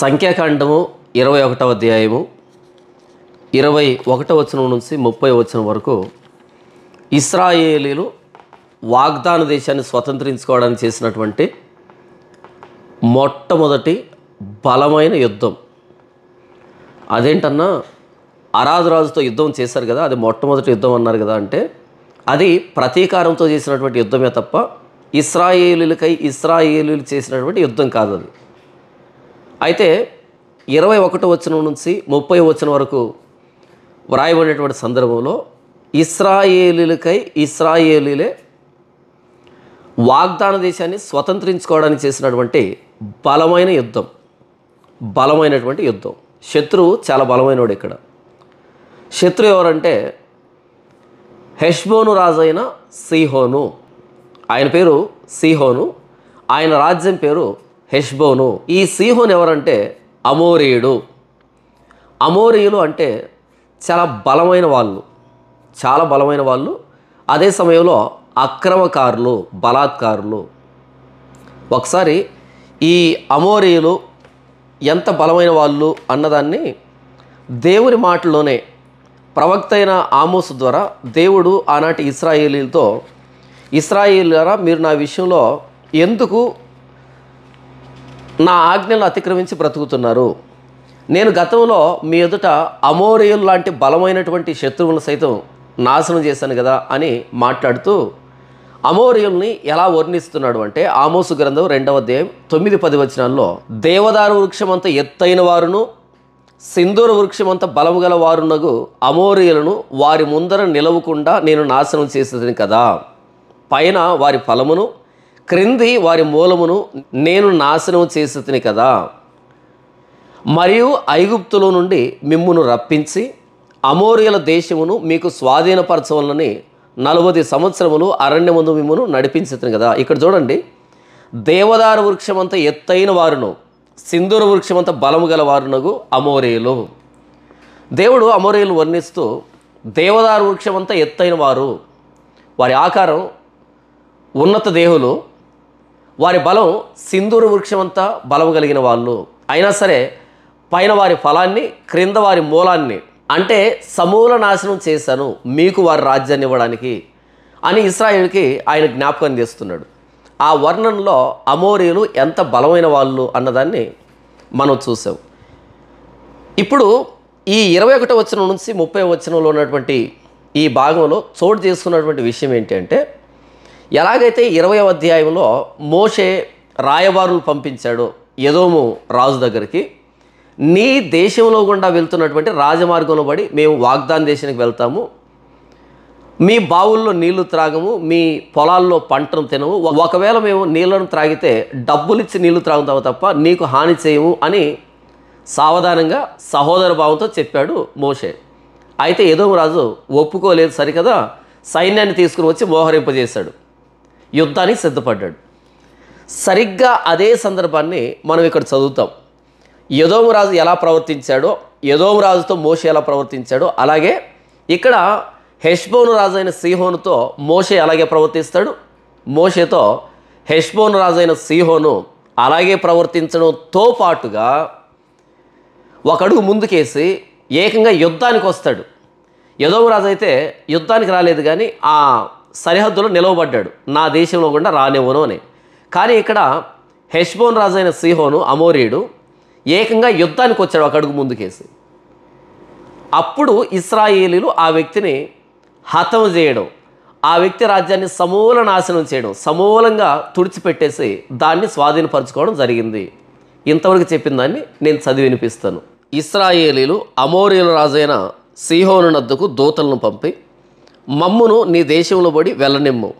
సంఖ్యాకాండము ఇరవై ఒకటవ అధ్యాయము ఇరవై ఒకటవ వచనం నుంచి ముప్పై వచనం వరకు ఇస్రాయేలీలు వాగ్దాన దేశాన్ని స్వతంత్రించుకోవడానికి చేసినటువంటి మొట్టమొదటి బలమైన యుద్ధం అదేంటన్నా అరాజురాజుతో యుద్ధం చేశారు కదా అది మొట్టమొదటి యుద్ధం అన్నారు కదా అంటే అది ప్రతీకారంతో చేసినటువంటి యుద్ధమే తప్ప ఇస్రాయేలీలకై ఇస్రాయేలీలు చేసినటువంటి యుద్ధం కాదు అది అయితే ఇరవై ఒకటో వచ్చిన నుంచి ముప్పై వచ్చిన వరకు వ్రాయబడినటువంటి సందర్భంలో ఇస్రాయేలీలకై ఇస్రాయేలీలే వాగ్దాన దేశాన్ని స్వతంత్రించుకోవడానికి చేసినటువంటి బలమైన యుద్ధం బలమైనటువంటి యుద్ధం శత్రువు చాలా బలమైనవాడు ఇక్కడ శత్రువు ఎవరంటే హెష్బోను రాజైన సిహోను ఆయన పేరు సిహోను ఆయన రాజ్యం పేరు హెష్బోను ఈ సీహోన్ ఎవరంటే అమోరియుడు అమోరియులు అంటే చాలా బలమైన వాళ్ళు చాలా బలమైన వాళ్ళు అదే సమయంలో అక్రమకారులు బలాత్కారులు ఒకసారి ఈ అమోరియులు ఎంత బలమైన వాళ్ళు అన్నదాన్ని దేవుని మాటలోనే ప్రవక్త అయిన ఆమోసు ద్వారా దేవుడు ఆనాటి ఇస్రాయేలీలతో ద్వారా మీరు నా విషయంలో ఎందుకు నా ఆజ్ఞలు అతిక్రమించి బ్రతుకుతున్నారు నేను గతంలో మీ ఎదుట అమోరియులు లాంటి బలమైనటువంటి శత్రువులను సైతం నాశనం చేశాను కదా అని మాట్లాడుతూ అమోరియుల్ని ఎలా వర్ణిస్తున్నాడు అంటే ఆమోసు గ్రంథం రెండవ దేవ్ తొమ్మిది పది వచనాల్లో దేవదారు అంత ఎత్తైన వారును సింధూర వృక్షమంత బలము గల వారునగు అమోరియులను వారి ముందర నిలవకుండా నేను నాశనం చేసేదని కదా పైన వారి ఫలమును క్రింది వారి మూలమును నేను నాశనం చేసి కదా మరియు ఐగుప్తులో నుండి మిమ్మును రప్పించి అమోరియల దేశమును మీకు స్వాధీనపరచవలని నలభై సంవత్సరములు అరణ్యముందు మిమ్మును నడిపించుతుంది కదా ఇక్కడ చూడండి దేవదారు వృక్షమంత ఎత్తైన వారును సింధూర వృక్షమంత బలము గల వారునగు అమోరేయులు దేవుడు అమోరేయులు వర్ణిస్తూ దేవదారు వృక్షమంత ఎత్తైన వారు వారి ఆకారం ఉన్నత దేహులు వారి బలం సింధూర వృక్షమంతా బలం కలిగిన వాళ్ళు అయినా సరే పైన వారి ఫలాన్ని క్రింద వారి మూలాన్ని అంటే సమూల నాశనం చేశాను మీకు వారి రాజ్యాన్ని ఇవ్వడానికి అని ఇస్రాయిల్కి ఆయన జ్ఞాపకం చేస్తున్నాడు ఆ వర్ణనలో అమోరీలు ఎంత బలమైన వాళ్ళు అన్నదాన్ని మనం చూసాం ఇప్పుడు ఈ ఇరవై ఒకటో వచనం నుంచి ముప్పై వచనంలో ఉన్నటువంటి ఈ భాగంలో చోటు చేసుకున్నటువంటి విషయం ఏంటంటే ఎలాగైతే ఇరవై అధ్యాయంలో మోషే రాయబారులు పంపించాడు ఎదోము రాజు దగ్గరికి నీ దేశంలో గుండా వెళ్తున్నటువంటి రాజమార్గంలో పడి మేము వాగ్దాన్ దేశానికి వెళ్తాము మీ బావుల్లో నీళ్లు త్రాగము మీ పొలాల్లో పంటను తినము ఒకవేళ మేము నీళ్లను త్రాగితే డబ్బులిచ్చి నీళ్లు త్రాగుతాము తప్ప నీకు హాని చేయము అని సావధానంగా సహోదర భావంతో చెప్పాడు మోషే అయితే ఏదో రాజు ఒప్పుకోలేదు సరికదా సైన్యాన్ని తీసుకుని వచ్చి మోహరింపజేశాడు యుద్ధానికి సిద్ధపడ్డాడు సరిగ్గా అదే సందర్భాన్ని మనం ఇక్కడ చదువుతాం యదోమరాజు ఎలా ప్రవర్తించాడో యదోమరాజుతో మోషే ఎలా ప్రవర్తించాడో అలాగే ఇక్కడ హెష్బోను రాజు అయిన సీహోనుతో మోషే అలాగే ప్రవర్తిస్తాడు మోషేతో హెష్బోను రాజు అయిన సీహోను అలాగే ప్రవర్తించడంతో పాటుగా ఒక అడుగు ముందుకేసి ఏకంగా యుద్ధానికి వస్తాడు యదోమరాజు అయితే యుద్ధానికి రాలేదు కానీ ఆ సరిహద్దులో నిలవబడ్డాడు నా దేశంలో కూడా రానివ్వను అని కానీ ఇక్కడ హెష్బోన్ రాజు అయిన సిహోను అమోరియుడు ఏకంగా యుద్ధానికి వచ్చాడు ఒక అడుగు ముందుకేసి అప్పుడు ఇస్రాయేలీలు ఆ వ్యక్తిని హతం చేయడం ఆ వ్యక్తి రాజ్యాన్ని సమూల నాశనం చేయడం సమూలంగా తుడిచిపెట్టేసి దాన్ని స్వాధీనపరచుకోవడం జరిగింది ఇంతవరకు చెప్పిన దాన్ని నేను చదివి వినిపిస్తాను ఇస్రాయేలీలు అమోరియలు రాజైన సీహోను నద్దుకు దూతలను పంపి మమ్మును నీ దేశంలో పడి వెళ్ళనిమ్ము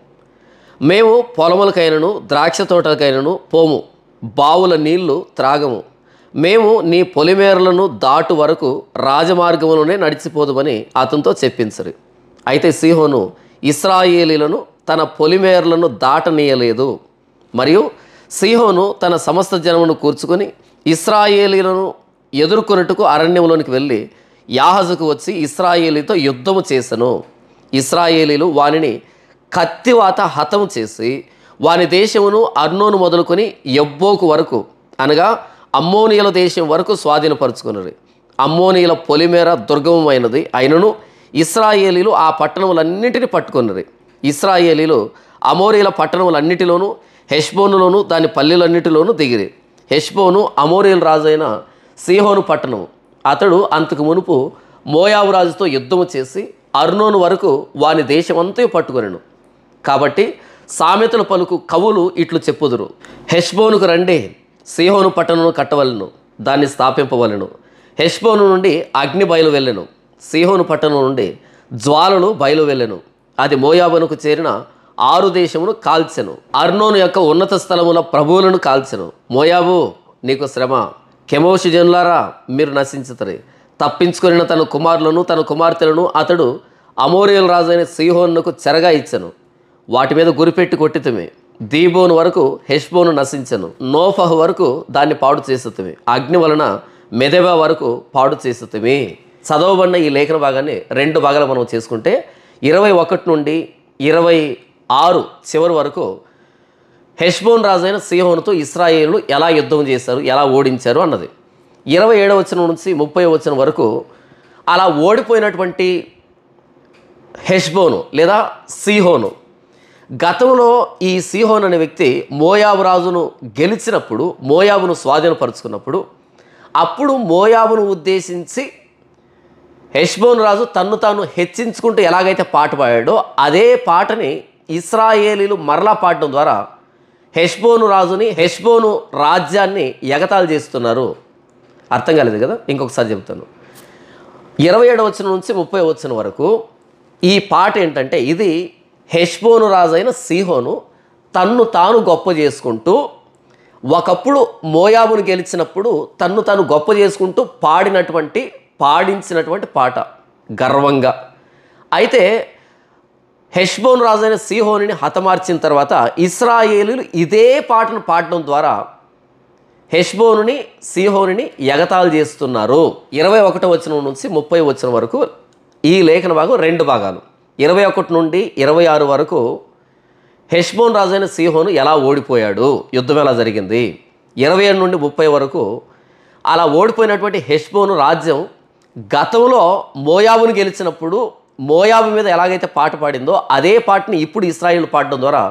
మేము పొలములకైనను ద్రాక్ష తోటలకైనను పోము బావుల నీళ్లు త్రాగము మేము నీ పొలిమేరలను దాటు వరకు రాజమార్గములోనే నడిచిపోదుమని అతనితో చెప్పించరు అయితే సిహోను ఇస్రాయేలీలను తన పొలిమేరలను దాటనీయలేదు మరియు సిహోను తన సమస్త జనమును కూర్చుకొని ఇస్రాయేలీలను ఎదుర్కొనుటకు అరణ్యంలోనికి వెళ్ళి యాహజుకు వచ్చి ఇస్రాయేలీతో యుద్ధము చేసను ఇస్రాయేలీలు వానిని కత్తివాత హతం చేసి వాని దేశమును అర్నోను మొదలుకొని ఎబ్బోకు వరకు అనగా అమ్మోనియల దేశం వరకు స్వాధీనపరుచుకున్నది అమ్మోనియల పొలిమేర దుర్గమైనది అయినను ఇస్రాయేలీలు ఆ పట్టణములన్నింటినీ పట్టుకున్నది ఇస్రాయేలీలు అమోరియల పట్టణములన్నిటిలోనూ హెష్బోనులోను దాని పల్లెలన్నిటిలోనూ దిగిరి హెష్బోను అమోరియల రాజైన సిహోను పట్టణము అతడు అంతకు మునుపు మోయావు రాజుతో యుద్ధము చేసి అర్నోను వరకు వాని దేశమంతా పట్టుకొనెను కాబట్టి సామెతలు పలుకు కవులు ఇట్లు చెప్పుదురు హెష్బోనుకు రండి సిహోను పట్టణను కట్టవలను దాన్ని స్థాపింపవలను హెష్బోను నుండి అగ్ని బయలు వెళ్ళెను సిహోను పట్టణం నుండి జ్వాలలు బయలు వెళ్ళెను అది మోయాబనుకు చేరిన ఆరు దేశమును కాల్చెను అర్నోను యొక్క ఉన్నత స్థలముల ప్రభువులను కాల్చెను మోయాబు నీకు శ్రమ కెమోషి జనులారా మీరు నశించుతారు తప్పించుకొనిన తన కుమారులను తన కుమార్తెలను అతడు అమోరియల్ రాజు అయిన సీహోన్నుకు చెరగా ఇచ్చను వాటి మీద గురిపెట్టి కొట్టితమే దీబోన్ వరకు హెష్బోను నశించను నోఫహ్ వరకు దాన్ని పాడు చేస్తుతమే అగ్ని వలన మెదేవా వరకు పాడు చేస్తుతమే చదవబడిన ఈ లేఖన భాగాన్ని రెండు భాగాలు మనం చేసుకుంటే ఇరవై ఒకటి నుండి ఇరవై ఆరు చివరి వరకు హెష్బోన్ రాజైన సీహోన్తో ఇస్రాయేలు ఎలా యుద్ధం చేశారు ఎలా ఓడించారు అన్నది ఇరవై ఏడవ వచ్చిన నుంచి ముప్పై వచ్చిన వరకు అలా ఓడిపోయినటువంటి హెష్బోను లేదా సిహోను గతంలో ఈ సిహోన్ అనే వ్యక్తి మోయాబు రాజును గెలిచినప్పుడు మోయాబును స్వాధీనపరుచుకున్నప్పుడు అప్పుడు మోయాబును ఉద్దేశించి హెష్బోన్ రాజు తన్ను తాను హెచ్చించుకుంటూ ఎలాగైతే పాట పాడాడో అదే పాటని ఇస్రాయేలీలు మరలా పాడడం ద్వారా హెష్బోను రాజుని హెష్బోను రాజ్యాన్ని ఎగతాలు చేస్తున్నారు అర్థం కాలేదు కదా ఇంకొకసారి చెప్తాను ఇరవై ఏడవ వచ్చిన నుంచి ముప్పై వచ్చిన వరకు ఈ పాట ఏంటంటే ఇది హెష్బోను రాజైన సీహోను తన్ను తాను గొప్ప చేసుకుంటూ ఒకప్పుడు మోయాబును గెలిచినప్పుడు తన్ను తాను గొప్ప చేసుకుంటూ పాడినటువంటి పాడించినటువంటి పాట గర్వంగా అయితే హెష్బోన్ రాజైన సీహోనిని హతమార్చిన తర్వాత ఇస్రాయేలీలు ఇదే పాటను పాడడం ద్వారా హెష్బోనుని సిహోనుని ఎగతాలు చేస్తున్నారు ఇరవై ఒకటో వచ్చిన నుంచి ముప్పై వచ్చిన వరకు ఈ లేఖన భాగం రెండు భాగాలు ఇరవై ఒకటి నుండి ఇరవై ఆరు వరకు హెష్బోన్ రాజైన సిహోను ఎలా ఓడిపోయాడు యుద్ధం ఎలా జరిగింది ఇరవై ఏడు నుండి ముప్పై వరకు అలా ఓడిపోయినటువంటి హెష్బోను రాజ్యం గతంలో మోయాబును గెలిచినప్పుడు మోయాబు మీద ఎలాగైతే పాట పాడిందో అదే పాటని ఇప్పుడు ఇస్రాయిల్ పాడడం ద్వారా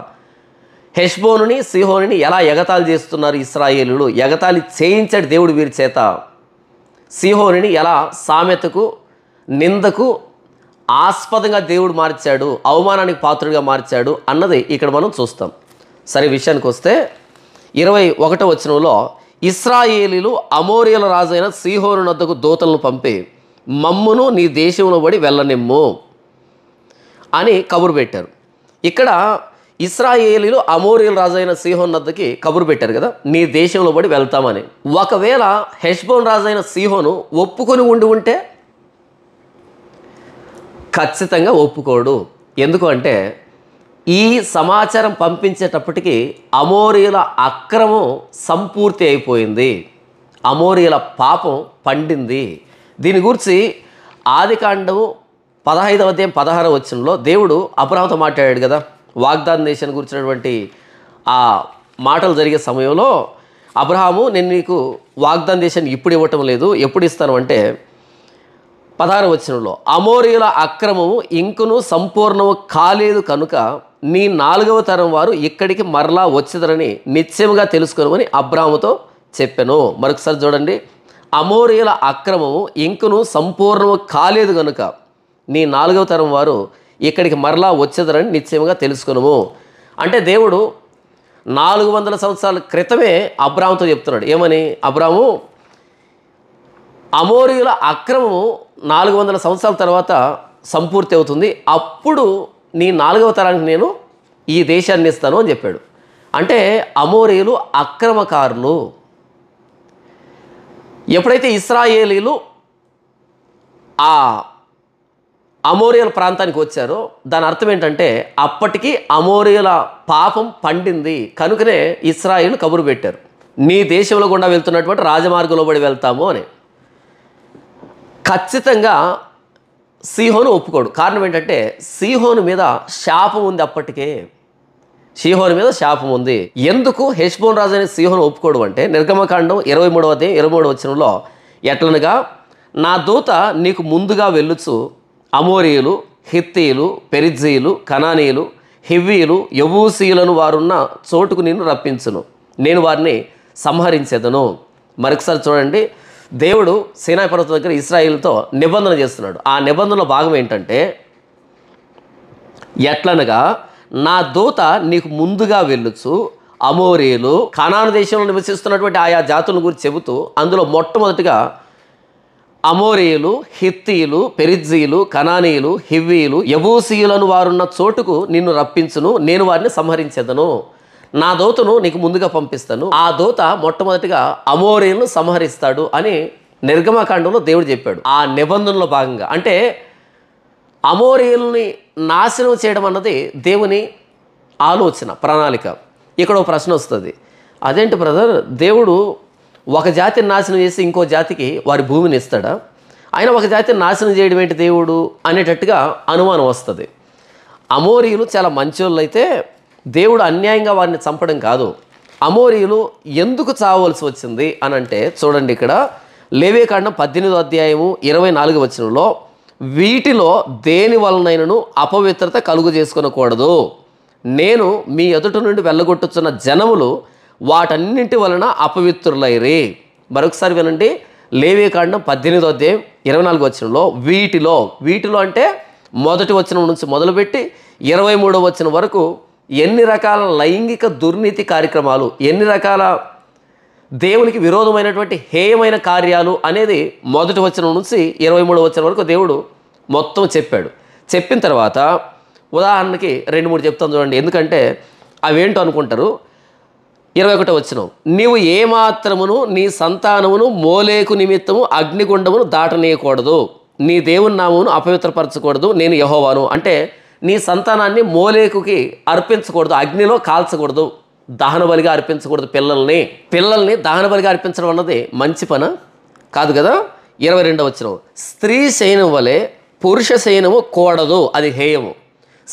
హెష్బోనుని సిహోనుని ఎలా ఎగతాళి చేస్తున్నారు ఇస్రాయేలులు ఎగతాళి చేయించడు దేవుడు వీరి చేత సిహోనుని ఎలా సామెతకు నిందకు ఆస్పదంగా దేవుడు మార్చాడు అవమానానికి పాత్రుడిగా మార్చాడు అన్నది ఇక్కడ మనం చూస్తాం సరే విషయానికి వస్తే ఇరవై ఒకటో వచనంలో ఇస్రాయేలీలు అమోరియల రాజైన సిహోను నద్దకు దూతలను పంపి మమ్మును నీ దేశంలో పడి వెళ్ళనిమ్ము అని కబురు పెట్టారు ఇక్కడ ఇస్రాయేలీలు అమోరియల్ రాజైన సీహోన్నద్దకి కబురు పెట్టారు కదా నీ దేశంలో పడి వెళ్తామని ఒకవేళ హెష్బోన్ రాజైన సిహోను ఒప్పుకొని ఉండి ఉంటే ఖచ్చితంగా ఒప్పుకోడు ఎందుకు అంటే ఈ సమాచారం పంపించేటప్పటికి అమోరియల అక్రమం సంపూర్తి అయిపోయింది అమోరియల పాపం పండింది దీని గురించి ఆదికాండం పదహైదవ అధ్యాయం పదహారవ వచ్చంలో దేవుడు అపరాధం మాట్లాడాడు కదా వాగ్దాన్ దేశం గురించినటువంటి ఆ మాటలు జరిగే సమయంలో అబ్రహాము నేను నీకు వాగ్దాన్ దేశాన్ని ఇప్పుడు ఇవ్వటం లేదు ఎప్పుడు ఇస్తాను అంటే పదహారు వచనంలో అమోరియుల అక్రమము ఇంకను సంపూర్ణము కాలేదు కనుక నీ నాలుగవ తరం వారు ఇక్కడికి మరలా వచ్చేదరని నిత్యముగా తెలుసుకోమని అబ్రాహముతో చెప్పాను మరొకసారి చూడండి అమోరియుల అక్రమము ఇంకను సంపూర్ణము కాలేదు కనుక నీ నాలుగవ తరం వారు ఇక్కడికి మరలా వచ్చేదరని నిశ్చయముగా తెలుసుకును అంటే దేవుడు నాలుగు వందల సంవత్సరాల క్రితమే అబ్రాహ్మతో చెప్తున్నాడు ఏమని అబ్రాము అమోరియుల అక్రమము నాలుగు వందల సంవత్సరాల తర్వాత సంపూర్తి అవుతుంది అప్పుడు నీ నాలుగవ తరానికి నేను ఈ దేశాన్ని ఇస్తాను అని చెప్పాడు అంటే అమోరియులు అక్రమకారులు ఎప్పుడైతే ఇస్రాయేలీలు ఆ అమోరియల్ ప్రాంతానికి వచ్చారో దాని అర్థం ఏంటంటే అప్పటికి అమోరియల పాపం పండింది కనుకనే ఇస్రాయిల్ కబురు పెట్టారు నీ దేశంలో గుండా వెళ్తున్నటువంటి రాజమార్గంలో పడి వెళ్తాము అని ఖచ్చితంగా సీహోను ఒప్పుకోడు కారణం ఏంటంటే సిహోను మీద శాపం ఉంది అప్పటికే సిహోను మీద శాపం ఉంది ఎందుకు హెష్బోన్ రాజు అనే సిహోను ఒప్పుకోడు అంటే నిర్గమకాండం ఇరవై మూడవ ఇరవై మూడవ వచనంలో ఎట్లనగా నా దూత నీకు ముందుగా వెళ్ళొచ్చు అమోరియులు హిత్తీలు పెరిజీయులు కనానీయులు హివ్వీలు యవూసీలను వారున్న చోటుకు నేను రప్పించును నేను వారిని సంహరించేదను మరొకసారి చూడండి దేవుడు సీనా పర్వతం దగ్గర ఇస్రాయిల్తో నిబంధన చేస్తున్నాడు ఆ నిబంధనలో భాగం ఏంటంటే ఎట్లనగా నా దూత నీకు ముందుగా వెళ్ళొచ్చు అమోరీలు కనాను దేశంలో నివసిస్తున్నటువంటి ఆయా జాతుల గురించి చెబుతూ అందులో మొట్టమొదటిగా అమోరీయులు హిత్తీయులు పెరిజ్జీలు కనానీయులు హివ్వీయులు యబూసీయులను వారున్న చోటుకు నిన్ను రప్పించును నేను వారిని సంహరించెదను నా దోతను నీకు ముందుగా పంపిస్తాను ఆ దోత మొట్టమొదటిగా అమోరీయులను సంహరిస్తాడు అని నిర్గమకాండంలో దేవుడు చెప్పాడు ఆ నిబంధనలో భాగంగా అంటే అమోరీయుల్ని నాశనం చేయడం అన్నది దేవుని ఆలోచన ప్రణాళిక ఇక్కడ ఒక ప్రశ్న వస్తుంది అదేంటి బ్రదర్ దేవుడు ఒక జాతిని నాశనం చేసి ఇంకో జాతికి వారి భూమిని ఇస్తాడా ఆయన ఒక జాతిని నాశనం చేయడం ఏంటి దేవుడు అనేటట్టుగా అనుమానం వస్తుంది అమోరియులు చాలా మంచోళ్ళు అయితే దేవుడు అన్యాయంగా వారిని చంపడం కాదు అమోరియులు ఎందుకు చావలసి వచ్చింది అని అంటే చూడండి ఇక్కడ లేవేకాండం పద్దెనిమిదో అధ్యాయము ఇరవై నాలుగు వచనంలో వీటిలో దేని వలనైనను అపవిత్రత కలుగు చేసుకునకూడదు నేను మీ ఎదుట నుండి వెళ్ళగొట్టుచున్న జనములు వాటన్నింటి వలన అపవిత్రులైరే మరొకసారి వినండి లేవే కాండం పద్దెనిమిదో అధ్యాయం ఇరవై నాలుగు వచ్చినంలో వీటిలో వీటిలో అంటే మొదటి వచ్చిన నుంచి మొదలుపెట్టి ఇరవై మూడో వచ్చిన వరకు ఎన్ని రకాల లైంగిక దుర్నీతి కార్యక్రమాలు ఎన్ని రకాల దేవునికి విరోధమైనటువంటి హేయమైన కార్యాలు అనేది మొదటి వచ్చిన నుంచి ఇరవై మూడో వచ్చిన వరకు దేవుడు మొత్తం చెప్పాడు చెప్పిన తర్వాత ఉదాహరణకి రెండు మూడు చెప్తాను చూడండి ఎందుకంటే అవేంటో అనుకుంటారు ఇరవై ఒకటో వచ్చిన నీవు ఏమాత్రమును నీ సంతానమును మోలేకు నిమిత్తము అగ్నిగుండమును దాటనీయకూడదు నీ దేవుని నామమును అపవిత్రపరచకూడదు నేను యహోవాను అంటే నీ సంతానాన్ని మోలేకుకి అర్పించకూడదు అగ్నిలో కాల్చకూడదు దహన బలిగా అర్పించకూడదు పిల్లల్ని పిల్లల్ని దహన బలిగా అర్పించడం అన్నది మంచి పన కాదు కదా ఇరవై రెండవ వచ్చిన స్త్రీ శయనం వలె పురుష శయనము కూడదు అది హేయము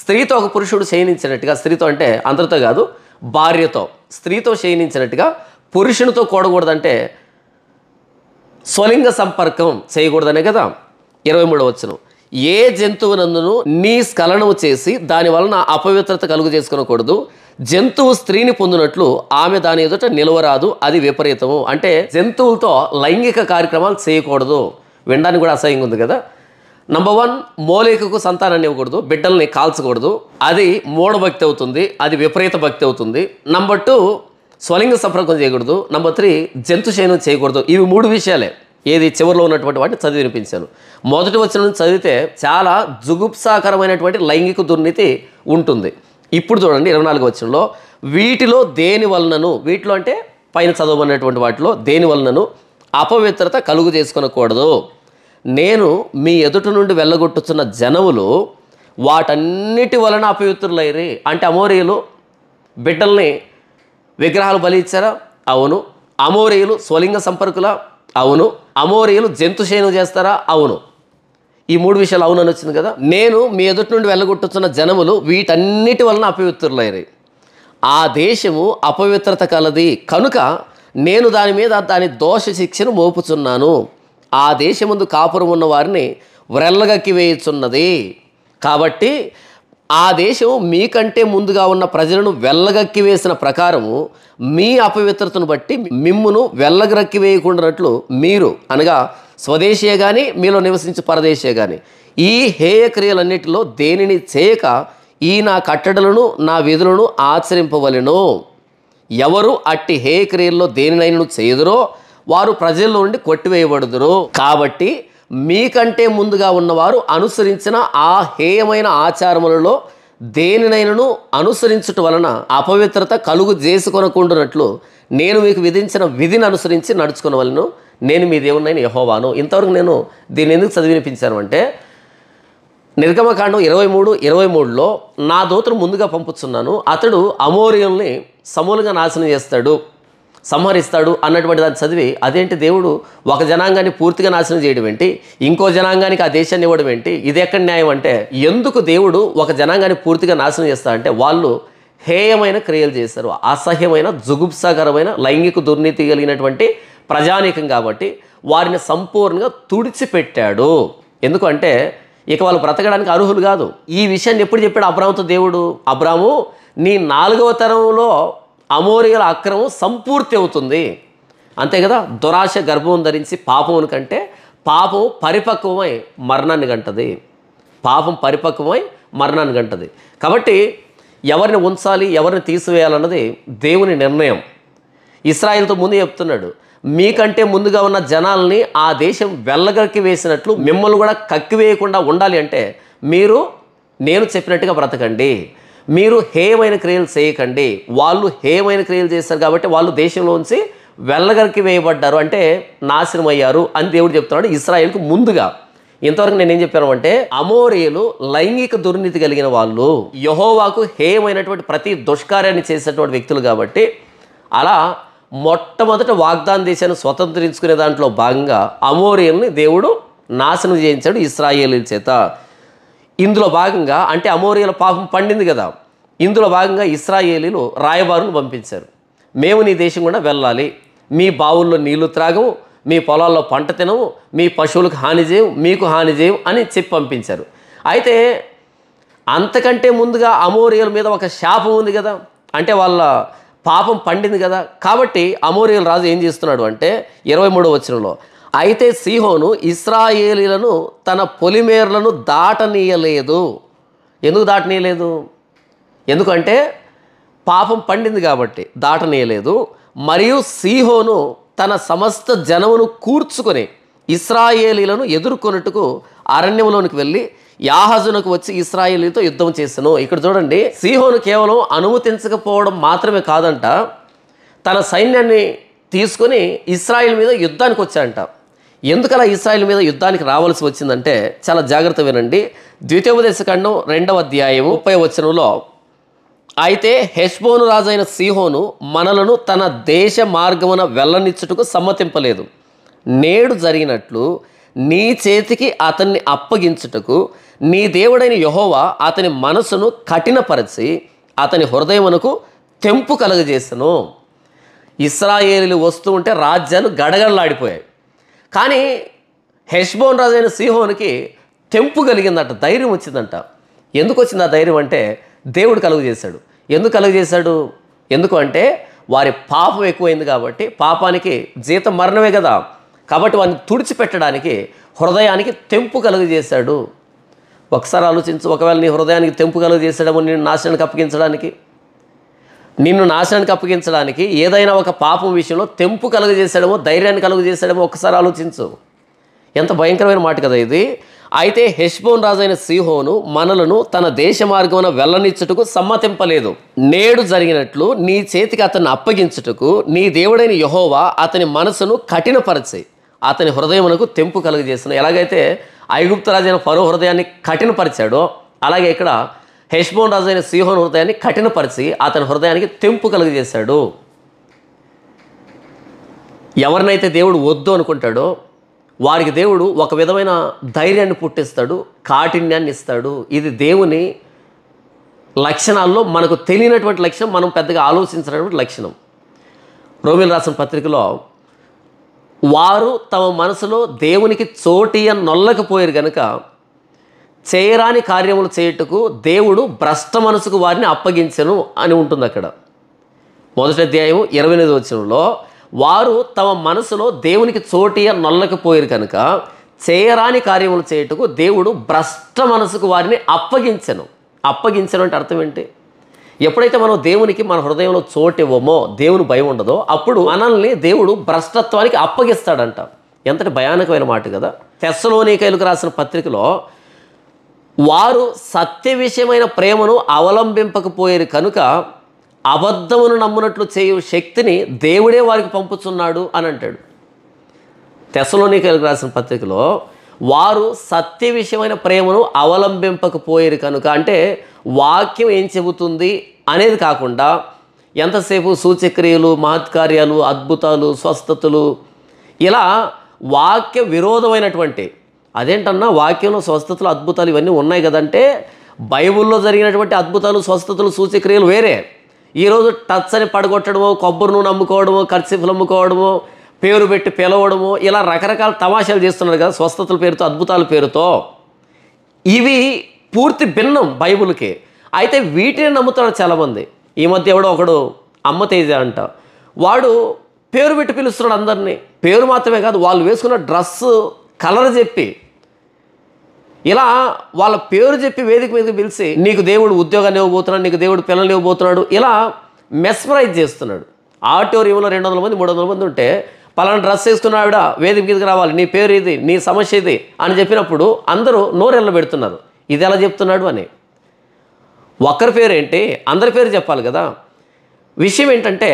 స్త్రీతో ఒక పురుషుడు శయనించినట్టుగా స్త్రీతో అంటే అందరితో కాదు భార్యతో స్త్రీతో క్షీణించినట్టుగా పురుషునితో కూడకూడదంటే స్వలింగ సంపర్కం చేయకూడదనే కదా ఇరవై మూడవ వచ్చును ఏ జంతువునందును నీ స్ఖలనము చేసి దాని వలన అపవిత్రత కలుగు చేసుకునకూడదు జంతువు స్త్రీని పొందినట్లు ఆమె దాని ఎదుట నిలవరాదు అది విపరీతము అంటే జంతువులతో లైంగిక కార్యక్రమాలు చేయకూడదు వినడానికి కూడా అసహ్యంగా ఉంది కదా నంబర్ వన్ మౌలికకు సంతానాన్ని ఇవ్వకూడదు బిడ్డల్ని కాల్చకూడదు అది మూఢభక్తి అవుతుంది అది విపరీత భక్తి అవుతుంది నంబర్ టూ స్వలింగ సంపర్కం చేయకూడదు నంబర్ త్రీ జంతు శయనం చేయకూడదు ఇవి మూడు విషయాలే ఏది చివరిలో ఉన్నటువంటి వాటిని చదివి వినిపించాను మొదటి వచ్చిన చదివితే చాలా జుగుప్సాకరమైనటువంటి లైంగిక దుర్నీతి ఉంటుంది ఇప్పుడు చూడండి ఇరవై నాలుగు వచ్చినలో వీటిలో దేని వలనను వీటిలో అంటే పైన చదవమనేటువంటి వాటిలో దేని వలనను అపవిత్రత కలుగు చేసుకునకూడదు నేను మీ ఎదుట నుండి వెళ్ళగొట్టుచున్న జనములు వాటన్నిటి వలన అపవిత్రులైరి అంటే అమోరియలు బిడ్డల్ని విగ్రహాలు బలి ఇచ్చారా అవును అమోరీయులు స్వలింగ సంపర్కుల అవును అమోరీయులు శయనం చేస్తారా అవును ఈ మూడు విషయాలు అవునని వచ్చింది కదా నేను మీ ఎదుటి నుండి వెళ్ళగొట్టుతున్న జనములు వీటన్నిటి వలన అపవిత్రులైనవి ఆ దేశము అపవిత్రత కలది కనుక నేను దాని మీద దాని దోష శిక్షను మోపుచున్నాను ఆ దేశముందు కాపురం ఉన్న వారిని వెల్లగక్కివేయుచున్నది కాబట్టి ఆ దేశం మీకంటే ముందుగా ఉన్న ప్రజలను వెల్లగక్కి వేసిన ప్రకారము మీ అపవిత్రతను బట్టి మిమ్మును వెల్లగరక్కి వేయకుండానట్లు మీరు అనగా స్వదేశీయ కానీ మీలో నివసించే పరదేశీయ కానీ ఈ హేయ క్రియలన్నిటిలో దేనిని చేయక ఈ నా కట్టడలను నా విధులను ఆచరింపవలను ఎవరు అట్టి హేయ క్రియల్లో దేనినైనా చేయదురో వారు ప్రజల్లో నుండి కొట్టివేయబడుదురు కాబట్టి మీకంటే ముందుగా ఉన్నవారు అనుసరించిన ఆ హేయమైన ఆచారములలో దేనినైనను అనుసరించుట వలన అపవిత్రత కలుగు చేసుకొనకుండునట్లు నేను మీకు విధించిన విధిని అనుసరించి నడుచుకున్న నేను మీ దేవుడినైన యహోవాను ఇంతవరకు నేను దీన్ని ఎందుకు చదివినిపించాను అంటే నిర్గమకాండం ఇరవై మూడు ఇరవై మూడులో నా దోతును ముందుగా పంపుతున్నాను అతడు అమోరియల్ని సమూలంగా నాశనం చేస్తాడు సంహరిస్తాడు అన్నటువంటి దాన్ని చదివి అదేంటి దేవుడు ఒక జనాంగాన్ని పూర్తిగా నాశనం చేయడం ఏంటి ఇంకో జనాంగానికి ఆ దేశాన్ని ఇవ్వడం ఏంటి ఇది ఎక్కడ న్యాయం అంటే ఎందుకు దేవుడు ఒక జనాంగాన్ని పూర్తిగా నాశనం చేస్తా అంటే వాళ్ళు హేయమైన క్రియలు చేశారు అసహ్యమైన జుగుప్సాకరమైన లైంగిక దుర్నీతి కలిగినటువంటి ప్రజానీకం కాబట్టి వారిని సంపూర్ణంగా తుడిచిపెట్టాడు ఎందుకంటే ఇక వాళ్ళు బ్రతకడానికి అర్హులు కాదు ఈ విషయాన్ని ఎప్పుడు చెప్పాడు అబ్రాహ్మతో దేవుడు అబ్రాహము నీ నాలుగవ తరంలో అమోరియల అక్రమం సంపూర్తి అవుతుంది అంతే కదా దురాశ గర్భం ధరించి పాపం కంటే పాపం పరిపక్వమై మరణాన్ని గంటది పాపం పరిపక్వమై మరణాన్ని గంటది కాబట్టి ఎవరిని ఉంచాలి ఎవరిని తీసివేయాలన్నది దేవుని నిర్ణయం ఇస్రాయిల్తో ముందు చెప్తున్నాడు మీకంటే ముందుగా ఉన్న జనాల్ని ఆ దేశం వెళ్ళగక్కి వేసినట్లు మిమ్మల్ని కూడా కక్కివేయకుండా ఉండాలి అంటే మీరు నేను చెప్పినట్టుగా బ్రతకండి మీరు హేమైన క్రియలు చేయకండి వాళ్ళు హేమైన క్రియలు చేస్తారు కాబట్టి వాళ్ళు దేశంలోంచి వెళ్ళగరికి వేయబడ్డారు అంటే నాశనం అయ్యారు అని దేవుడు చెప్తున్నాడు ఇస్రాయేల్కు ముందుగా ఇంతవరకు నేనేం చెప్పాను అంటే అమోరియలు లైంగిక దుర్నీతి కలిగిన వాళ్ళు యహోవాకు హేయమైనటువంటి ప్రతి దుష్కార్యాన్ని చేసేటువంటి వ్యక్తులు కాబట్టి అలా మొట్టమొదట వాగ్దాన దేశాన్ని స్వతంత్రించుకునే దాంట్లో భాగంగా అమోరియల్ని దేవుడు నాశనం చేయించాడు ఇస్రాయేలీ చేత ఇందులో భాగంగా అంటే అమోరియల పాపం పండింది కదా ఇందులో భాగంగా ఇస్రాయేలీలు రాయబారులు పంపించారు మేము నీ దేశం కూడా వెళ్ళాలి మీ బావుల్లో నీళ్లు త్రాగవు మీ పొలాల్లో పంట తినము మీ పశువులకు హాని చేయవు మీకు హాని చేయము అని చెప్పి పంపించారు అయితే అంతకంటే ముందుగా అమోరియల మీద ఒక శాపం ఉంది కదా అంటే వాళ్ళ పాపం పండింది కదా కాబట్టి అమోరియల్ రాజు ఏం చేస్తున్నాడు అంటే ఇరవై మూడో వచనంలో అయితే సీహోను ఇస్రాయేలీలను తన పొలిమేర్లను దాటనీయలేదు ఎందుకు దాటనీయలేదు ఎందుకంటే పాపం పండింది కాబట్టి దాటనీయలేదు మరియు సీహోను తన సమస్త జనమును కూర్చుకొని ఇస్రాయేలీలను ఎదుర్కొన్నట్టుకు అరణ్యంలోనికి వెళ్ళి యాహజునకు వచ్చి ఇస్రాయేలీతో యుద్ధం చేశాను ఇక్కడ చూడండి సీహోను కేవలం అనుమతించకపోవడం మాత్రమే కాదంట తన సైన్యాన్ని తీసుకొని ఇస్రాయిల్ మీద యుద్ధానికి వచ్చాయంట ఎందుకలా ఇస్రాయిల్ మీద యుద్ధానికి రావాల్సి వచ్చిందంటే చాలా జాగ్రత్త వినండి ద్వితీయోపదేశకాండం రెండవ అధ్యాయం ముప్పై వచనంలో అయితే హెష్బోను రాజైన సిహోను మనలను తన దేశ మార్గమున వెళ్ళనిచ్చుటకు సమ్మతింపలేదు నేడు జరిగినట్లు నీ చేతికి అతన్ని అప్పగించుటకు నీ దేవుడైన యహోవా అతని మనసును కఠినపరచి అతని హృదయమునకు తెంపు కలుగజేసను ఇస్రాయేలీలు వస్తూ ఉంటే రాజ్యాలు గడగడలాడిపోయాయి కానీ హెష్బోన్ అయిన సింహోనికి తెంపు కలిగిందట ధైర్యం వచ్చిందంట ఎందుకు వచ్చింది ఆ ధైర్యం అంటే దేవుడు కలుగు చేశాడు ఎందుకు కలుగు చేశాడు ఎందుకు అంటే వారి పాపం ఎక్కువైంది కాబట్టి పాపానికి జీతం మరణమే కదా కాబట్టి వారిని తుడిచిపెట్టడానికి హృదయానికి తెంపు కలుగు చేశాడు ఒకసారి ఆలోచించు ఒకవేళ నీ హృదయానికి తెంపు కలుగు చేసాడేమో నేను నాశనానికి అప్పగించడానికి నిన్ను నాశనానికి అప్పగించడానికి ఏదైనా ఒక పాపం విషయంలో తెంపు కలుగజేసాడమో ధైర్యాన్ని కలుగజేసాడమో ఒకసారి ఆలోచించు ఎంత భయంకరమైన మాట కదా ఇది అయితే హెష్బోన్ రాజైన సిహోను మనలను తన దేశ మార్గమున వెల్లనిచ్చుటకు సమ్మతింపలేదు నేడు జరిగినట్లు నీ చేతికి అతన్ని అప్పగించుటకు నీ దేవుడైన యహోవా అతని మనసును కఠినపరిచి అతని హృదయమునకు తెంపు కలుగజేసిన ఎలాగైతే ఐగుప్త రాజైన ఫరో హృదయాన్ని కఠినపరిచాడో అలాగే ఇక్కడ హెష్బోన్ రాజు అయిన సీహోన్ హృదయాన్ని కఠినపరిచి అతని హృదయానికి తెంపు కలుగజేశాడు ఎవరినైతే దేవుడు వద్దు అనుకుంటాడో వారికి దేవుడు ఒక విధమైన ధైర్యాన్ని పుట్టిస్తాడు కాఠిన్యాన్ని ఇస్తాడు ఇది దేవుని లక్షణాల్లో మనకు తెలియనటువంటి లక్షణం మనం పెద్దగా ఆలోచించినటువంటి లక్షణం రోమిల్ రాసిన పత్రికలో వారు తమ మనసులో దేవునికి చోటీయ నొల్లకపోయారు కనుక చేయరాని కార్యములు చేయుటకు దేవుడు భ్రష్ట మనసుకు వారిని అప్పగించను అని ఉంటుంది అక్కడ మొదటి అధ్యాయం ఇరవై ఎనిమిది వచ్చినలో వారు తమ మనసులో దేవునికి చోటియ నొల్లకపోయారు కనుక చేయరాని కార్యములు చేయుటకు దేవుడు భ్రష్ట మనసుకు వారిని అప్పగించను అప్పగించను అంటే అర్థం ఏంటి ఎప్పుడైతే మనం దేవునికి మన హృదయంలో చోటు ఇవ్వమో దేవుని భయం ఉండదో అప్పుడు మనల్ని దేవుడు భ్రష్టత్వానికి అప్పగిస్తాడంట ఎంతటి భయానకమైన మాట కదా తెస్సలోనికైలకు రాసిన పత్రికలో వారు సత్య విషయమైన ప్రేమను అవలంబింపకపోయారు కనుక అబద్ధమును నమ్మునట్లు చేయు శక్తిని దేవుడే వారికి పంపుతున్నాడు అని అంటాడు తెసలోనికలకు రాసిన పత్రికలో వారు సత్య విషయమైన ప్రేమను అవలంబింపకపోయారు కనుక అంటే వాక్యం ఏం చెబుతుంది అనేది కాకుండా ఎంతసేపు సూచక్రియలు మహత్కార్యాలు అద్భుతాలు స్వస్థతలు ఇలా వాక్య విరోధమైనటువంటి అదేంటన్నా వాక్యంలో స్వస్థతలు అద్భుతాలు ఇవన్నీ ఉన్నాయి కదంటే బైబుల్లో జరిగినటువంటి అద్భుతాలు స్వస్థతలు సూచ్యక్రియలు వేరే ఈరోజు టచ్ అని పడగొట్టడము కొబ్బరి నూనె అమ్ముకోవడము కర్చిఫ్లు అమ్ముకోవడము పేరు పెట్టి పిలవడము ఇలా రకరకాల తమాషాలు చేస్తున్నారు కదా స్వస్థతల పేరుతో అద్భుతాల పేరుతో ఇవి పూర్తి భిన్నం బైబుల్కి అయితే వీటిని నమ్ముతాడు చాలామంది ఈ మధ్య ఎవడో ఒకడు అమ్మ తేజ అంట వాడు పేరు పెట్టి పిలుస్తున్నాడు అందరినీ పేరు మాత్రమే కాదు వాళ్ళు వేసుకున్న డ్రెస్సు కలర్ చెప్పి ఇలా వాళ్ళ పేరు చెప్పి వేదిక మీదకి పిలిచి నీకు దేవుడు ఉద్యోగాన్ని ఇవ్వబోతున్నాడు నీకు దేవుడు పిల్లల్ని ఇవ్వబోతున్నాడు ఇలా మెస్మరైజ్ చేస్తున్నాడు ఆడిటోరియంలో రెండు వందల మంది మూడు వందల మంది ఉంటే పలానా డ్రెస్ వేసుకున్న ఆవిడ వేదిక మీదకి రావాలి నీ పేరు ఇది నీ సమస్య ఇది అని చెప్పినప్పుడు అందరూ నోరెళ్ళ పెడుతున్నారు ఇది ఎలా చెప్తున్నాడు అని ఒక్కరి ఏంటి అందరి పేరు చెప్పాలి కదా విషయం ఏంటంటే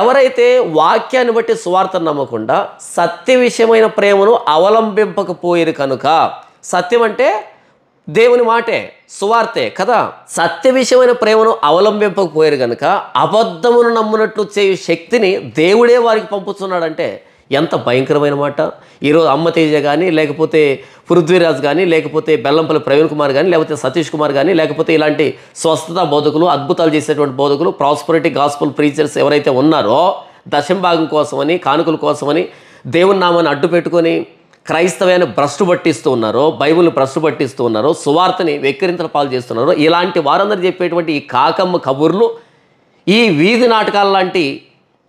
ఎవరైతే వాక్యాన్ని బట్టి సువార్తను నమ్మకుండా సత్య విషయమైన ప్రేమను అవలంబింపకపోయేది కనుక సత్యం అంటే దేవుని మాటే సువార్తే కదా సత్య విషయమైన ప్రేమను అవలంబింపకపోయారు కనుక అబద్ధమును నమ్మునట్లు చేయు శక్తిని దేవుడే వారికి పంపుతున్నాడంటే ఎంత భయంకరమైన మాట ఈరోజు అమ్మతేజ కానీ లేకపోతే పృథ్వీరాజ్ కానీ లేకపోతే బెల్లంపల్లి ప్రవీణ్ కుమార్ కానీ లేకపోతే సతీష్ కుమార్ కానీ లేకపోతే ఇలాంటి స్వస్థత బోధకులు అద్భుతాలు చేసేటువంటి బోధకులు ప్రాస్పరిటీ గాస్పుల్ ప్రీచర్స్ ఎవరైతే ఉన్నారో దశంభాగం కోసమని కానుకల కోసమని దేవుని నామాన్ని అడ్డు పెట్టుకొని క్రైస్తవాన్ని భ్రష్టు పట్టిస్తూ ఉన్నారో బైబుల్ని భ్రష్టు పట్టిస్తూ ఉన్నారో సువార్తని వెక్కిరింతల పాలు చేస్తున్నారో ఇలాంటి వారందరూ చెప్పేటువంటి ఈ కాకమ్మ కబుర్లు ఈ వీధి నాటకాలు లాంటి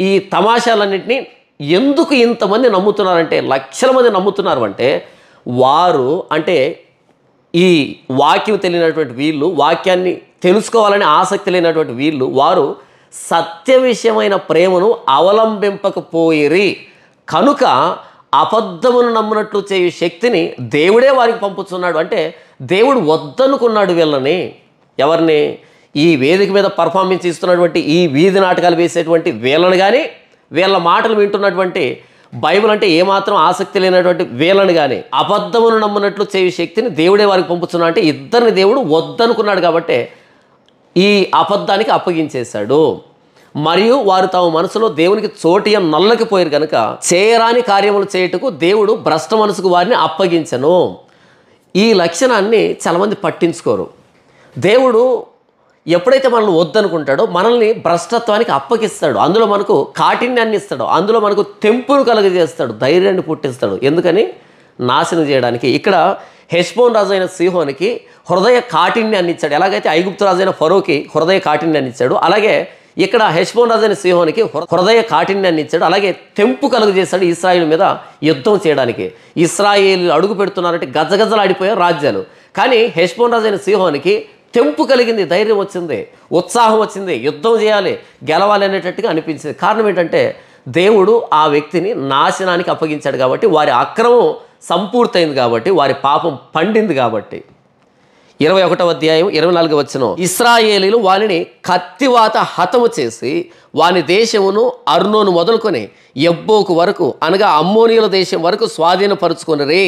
ఈ తమాషాలన్నింటినీ ఎందుకు ఇంతమంది నమ్ముతున్నారంటే లక్షల మంది నమ్ముతున్నారు అంటే వారు అంటే ఈ వాక్యం తెలియనటువంటి వీళ్ళు వాక్యాన్ని తెలుసుకోవాలని ఆసక్తి లేనటువంటి వీళ్ళు వారు సత్య విషయమైన ప్రేమను అవలంబింపకపోయిరి కనుక అబద్ధమును నమ్మునట్లు చేయు శక్తిని దేవుడే వారికి పంపుతున్నాడు అంటే దేవుడు వద్దనుకున్నాడు వీళ్ళని ఎవరిని ఈ వేదిక మీద పర్ఫార్మెన్స్ ఇస్తున్నటువంటి ఈ వీధి నాటకాలు వేసేటువంటి వీళ్ళని కానీ వీళ్ళ మాటలు వింటున్నటువంటి బైబుల్ అంటే ఏమాత్రం ఆసక్తి లేనటువంటి వీళ్ళని కానీ అబద్ధమును నమ్మునట్లు చేయు శక్తిని దేవుడే వారికి పంపుతున్నా అంటే ఇద్దరిని దేవుడు వద్దనుకున్నాడు కాబట్టి ఈ అబద్ధానికి అప్పగించేశాడు మరియు వారు తమ మనసులో దేవునికి నల్లకి నల్లకిపోయారు కనుక చేయరాని కార్యములు చేయుటకు దేవుడు భ్రష్ట మనసుకు వారిని అప్పగించను ఈ లక్షణాన్ని చాలామంది పట్టించుకోరు దేవుడు ఎప్పుడైతే మనల్ని వద్దనుకుంటాడో మనల్ని భ్రష్టత్వానికి అప్పగిస్తాడు అందులో మనకు కాఠిన్యాన్ని ఇస్తాడు అందులో మనకు తెంపును కలుగజేస్తాడు ధైర్యాన్ని పుట్టిస్తాడు ఎందుకని నాశనం చేయడానికి ఇక్కడ హెష్బోన్ రాజు అయిన సిహోనికి హృదయ కాఠిన్యాన్ని ఇచ్చాడు ఎలాగైతే ఐగుప్తు రాజు అయిన ఫరోకి హృదయ కాఠిన్యాన్ని ఇచ్చాడు అలాగే ఇక్కడ హెష్బోన్ రాజు అయిన హృదయ కాఠిన్యాన్ని ఇచ్చాడు అలాగే తెంపు కలుగు చేశాడు ఇస్రాయిల్ మీద యుద్ధం చేయడానికి ఇస్రాయిల్ అడుగు పెడుతున్నారంటే గజగజలాడిపోయే రాజ్యాలు కానీ హెష్బోన్ రాజు అయిన సిహోనికి తెంపు కలిగింది ధైర్యం వచ్చింది ఉత్సాహం వచ్చింది యుద్ధం చేయాలి గెలవాలి అనేటట్టుగా అనిపించింది కారణం ఏంటంటే దేవుడు ఆ వ్యక్తిని నాశనానికి అప్పగించాడు కాబట్టి వారి అక్రమం సంపూర్తయింది కాబట్టి వారి పాపం పండింది కాబట్టి ఇరవై ఒకటవ అధ్యాయం ఇరవై నాలుగు వచ్చిన ఇస్రాయేలీలు వారిని కత్తివాత హతము చేసి వాని దేశమును అర్నోను మొదలుకొని ఎబ్బోకు వరకు అనగా అమ్మోనియుల దేశం వరకు స్వాధీనపరుచుకుని రే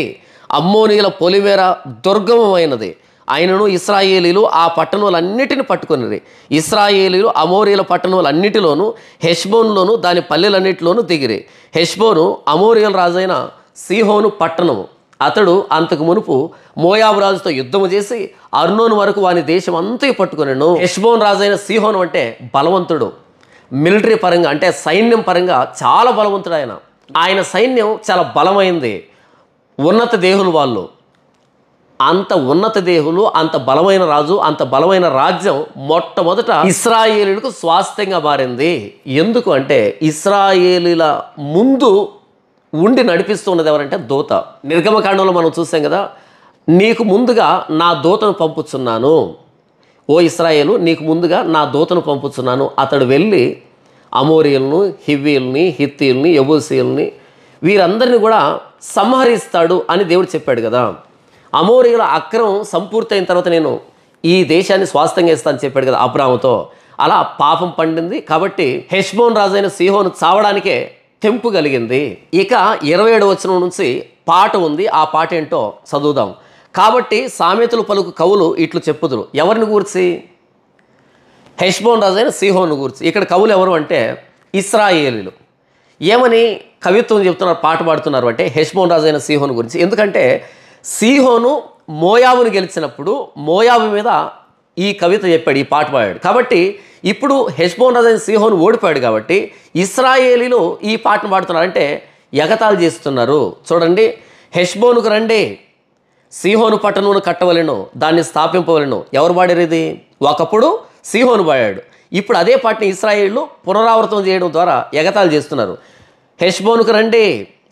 అమ్మోనియుల పొలివేర దుర్గమమైనది ఆయనను ఇస్రాయేలీలు ఆ పట్టణాలన్నిటిని పట్టుకునిరి ఇస్రాయేలీలు అమోరియల పట్టణాలన్నిటిలోను హెష్బోన్లోను దాని పల్లెలన్నిటిలోనూ దిగిరి హెష్బోను అమోరియల రాజైన సిహోను పట్టణము అతడు అంతకు మునుపు మోయాబు రాజుతో యుద్ధము చేసి అర్నోన్ వరకు వాని దేశం అంతా పట్టుకున్నాను హెష్బోన్ రాజైన సీహోను అంటే బలవంతుడు మిలిటరీ పరంగా అంటే సైన్యం పరంగా చాలా బలవంతుడు ఆయన ఆయన సైన్యం చాలా బలమైంది ఉన్నత దేహులు వాళ్ళు అంత ఉన్నత దేహులు అంత బలమైన రాజు అంత బలమైన రాజ్యం మొట్టమొదట ఇస్రాయేలీలకు స్వాస్థ్యంగా మారింది ఎందుకు అంటే ఇస్రాయేలీల ముందు ఉండి నడిపిస్తున్నది ఎవరంటే దూత నిర్గమకాండంలో మనం చూసాం కదా నీకు ముందుగా నా దూతను పంపుచున్నాను ఓ ఇస్రాయేలు నీకు ముందుగా నా దూతను పంపుచున్నాను అతడు వెళ్ళి అమోరియల్ని హివ్వీల్ని హిత్తీల్ని యబూసీల్ని వీరందరిని కూడా సంహరిస్తాడు అని దేవుడు చెప్పాడు కదా అమోరియుల అక్రమం సంపూర్తయిన తర్వాత నేను ఈ దేశాన్ని స్వాస్థంగా ఇస్తాను చెప్పాడు కదా అబ్రాహ్మతో అలా పాపం పండింది కాబట్టి హెష్బోన్ రాజైన సిహోను చావడానికే తెంపు కలిగింది ఇక ఇరవై ఏడు వచ్చిన నుంచి పాట ఉంది ఆ పాట ఏంటో చదువుదాం కాబట్టి సామెతలు పలుకు కవులు ఇట్లు చెప్పుదురు ఎవరిని గూర్చి హెష్బోన్ రాజైన సిహోను గూర్చి ఇక్కడ కవులు ఎవరు అంటే ఇస్రాయేలీలు ఏమని కవిత్వం చెప్తున్నారు పాట పాడుతున్నారు అంటే హెష్బోన్ రాజైన సిహోను గురించి ఎందుకంటే సీహోను మోయాబును గెలిచినప్పుడు మోయాబు మీద ఈ కవిత చెప్పాడు ఈ పాట పాడాడు కాబట్టి ఇప్పుడు హెస్బోన్ రాజైన సీహోను ఓడిపోయాడు కాబట్టి ఇస్రాయేలీలు ఈ పాటను పాడుతున్నారు అంటే ఎగతాలు చేస్తున్నారు చూడండి హెష్బోనుకు రండి సీహోను పట్టణమును కట్టవలను దాన్ని స్థాపింపవలను ఎవరు పాడారు ఇది ఒకప్పుడు సిహోను పాడాడు ఇప్పుడు అదే పాటని ఇస్రాయేళ్లు పునరావృతం చేయడం ద్వారా ఎగతాలు చేస్తున్నారు హెష్బోనుకు రండి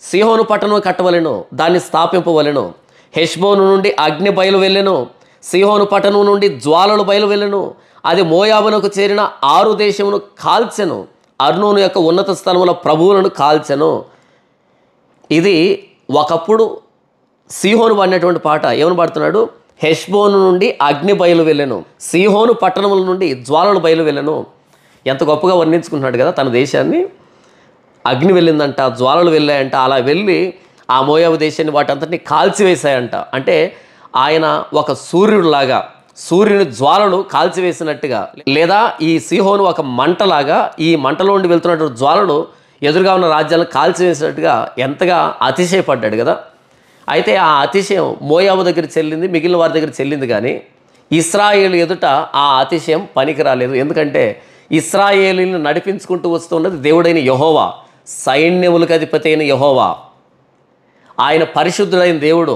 సీహోను పట్టణం కట్టవలను దాన్ని స్థాపింపవలను హెష్బోను నుండి అగ్ని బయలు వెళ్ళెను సిహోను పట్టణం నుండి జ్వాలలు బయలు వెళ్ళెను అది మోయాబునకు చేరిన ఆరు దేశమును కాల్చెను అర్నూను యొక్క ఉన్నత స్థలముల ప్రభువులను కాల్చెను ఇది ఒకప్పుడు సిహోను పడినటువంటి పాట ఏమని పాడుతున్నాడు హెష్బోను నుండి అగ్ని బయలు వెళ్ళెను సిహోను పట్టణముల నుండి జ్వాలలు బయలు వెళ్ళెను ఎంత గొప్పగా వర్ణించుకుంటున్నాడు కదా తన దేశాన్ని అగ్ని వెళ్ళిందంట జ్వాలలు వెళ్ళాయంట అలా వెళ్ళి ఆ మోయాబు దేశాన్ని వాటంతటిని కాల్చివేశాయంట అంటే ఆయన ఒక సూర్యుడిలాగా సూర్యుని జ్వాలను కాల్చివేసినట్టుగా లేదా ఈ సిహోను ఒక మంటలాగా ఈ మంటలో ఉండి వెళ్తున్నటువంటి జ్వాలను ఎదురుగా ఉన్న రాజ్యాలను కాల్చివేసినట్టుగా ఎంతగా అతిశయపడ్డాడు కదా అయితే ఆ అతిశయం మోయాబు దగ్గర చెల్లింది మిగిలిన వారి దగ్గర చెల్లింది కానీ ఇస్రాయేల్ ఎదుట ఆ అతిశయం పనికి రాలేదు ఎందుకంటే ఇస్రాయేలీని నడిపించుకుంటూ వస్తున్నది దేవుడైన యహోవా సైన్యములకు అధిపతి అయిన యహోవా ఆయన పరిశుద్ధుడైన దేవుడు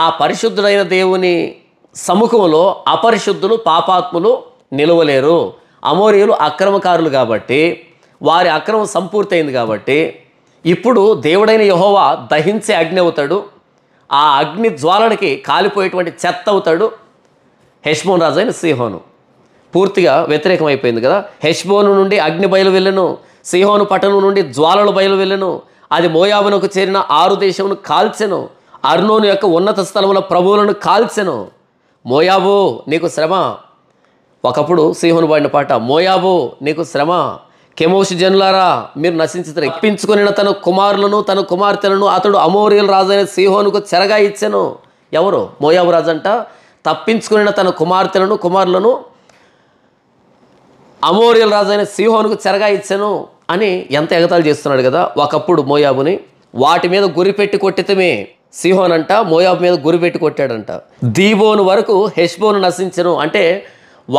ఆ పరిశుద్ధుడైన దేవుని సముఖంలో అపరిశుద్ధులు పాపాత్ములు నిలవలేరు అమోరియులు అక్రమకారులు కాబట్టి వారి అక్రమం సంపూర్తయింది కాబట్టి ఇప్పుడు దేవుడైన యహోవా దహించే అగ్ని అవుతాడు ఆ అగ్ని జ్వాలనికి కాలిపోయేటువంటి చెత్త అవుతాడు హెష్మోన్ రాజు అయిన సిహోను పూర్తిగా వ్యతిరేకమైపోయింది కదా హెష్మోను నుండి అగ్ని బయలు వెళ్ళను సిహోను పట్టణం నుండి జ్వాలలు బయలు వెళ్ళను అది మోయాబునకు చేరిన ఆరు దేశమును కాల్చెను అర్నోను యొక్క ఉన్నత స్థలముల ప్రభువులను కాల్చెను మోయాబు నీకు శ్రమ ఒకప్పుడు సింహను పాడిన పాట మోయాబు నీకు శ్రమ కెమోషి జనులారా మీరు నశించుతారు ఇప్పించుకుని తన కుమారులను తన కుమార్తెలను అతడు అమోరియల్ రాజైన సింహోనుకు చెరగా ఇచ్చాను ఎవరు మోయాబు రాజు అంట తప్పించుకుని తన కుమార్తెలను కుమారులను అమోరియల్ రాజైన సింహోనుకు చెరగా ఇచ్చాను అని ఎంత ఎగతాలు చేస్తున్నాడు కదా ఒకప్పుడు మోయాబుని వాటి మీద గురిపెట్టి కొట్టితమే సిహోన్ అంట మోయాబు మీద గురిపెట్టి కొట్టాడంట దీబోను వరకు హెష్బోను నశించను అంటే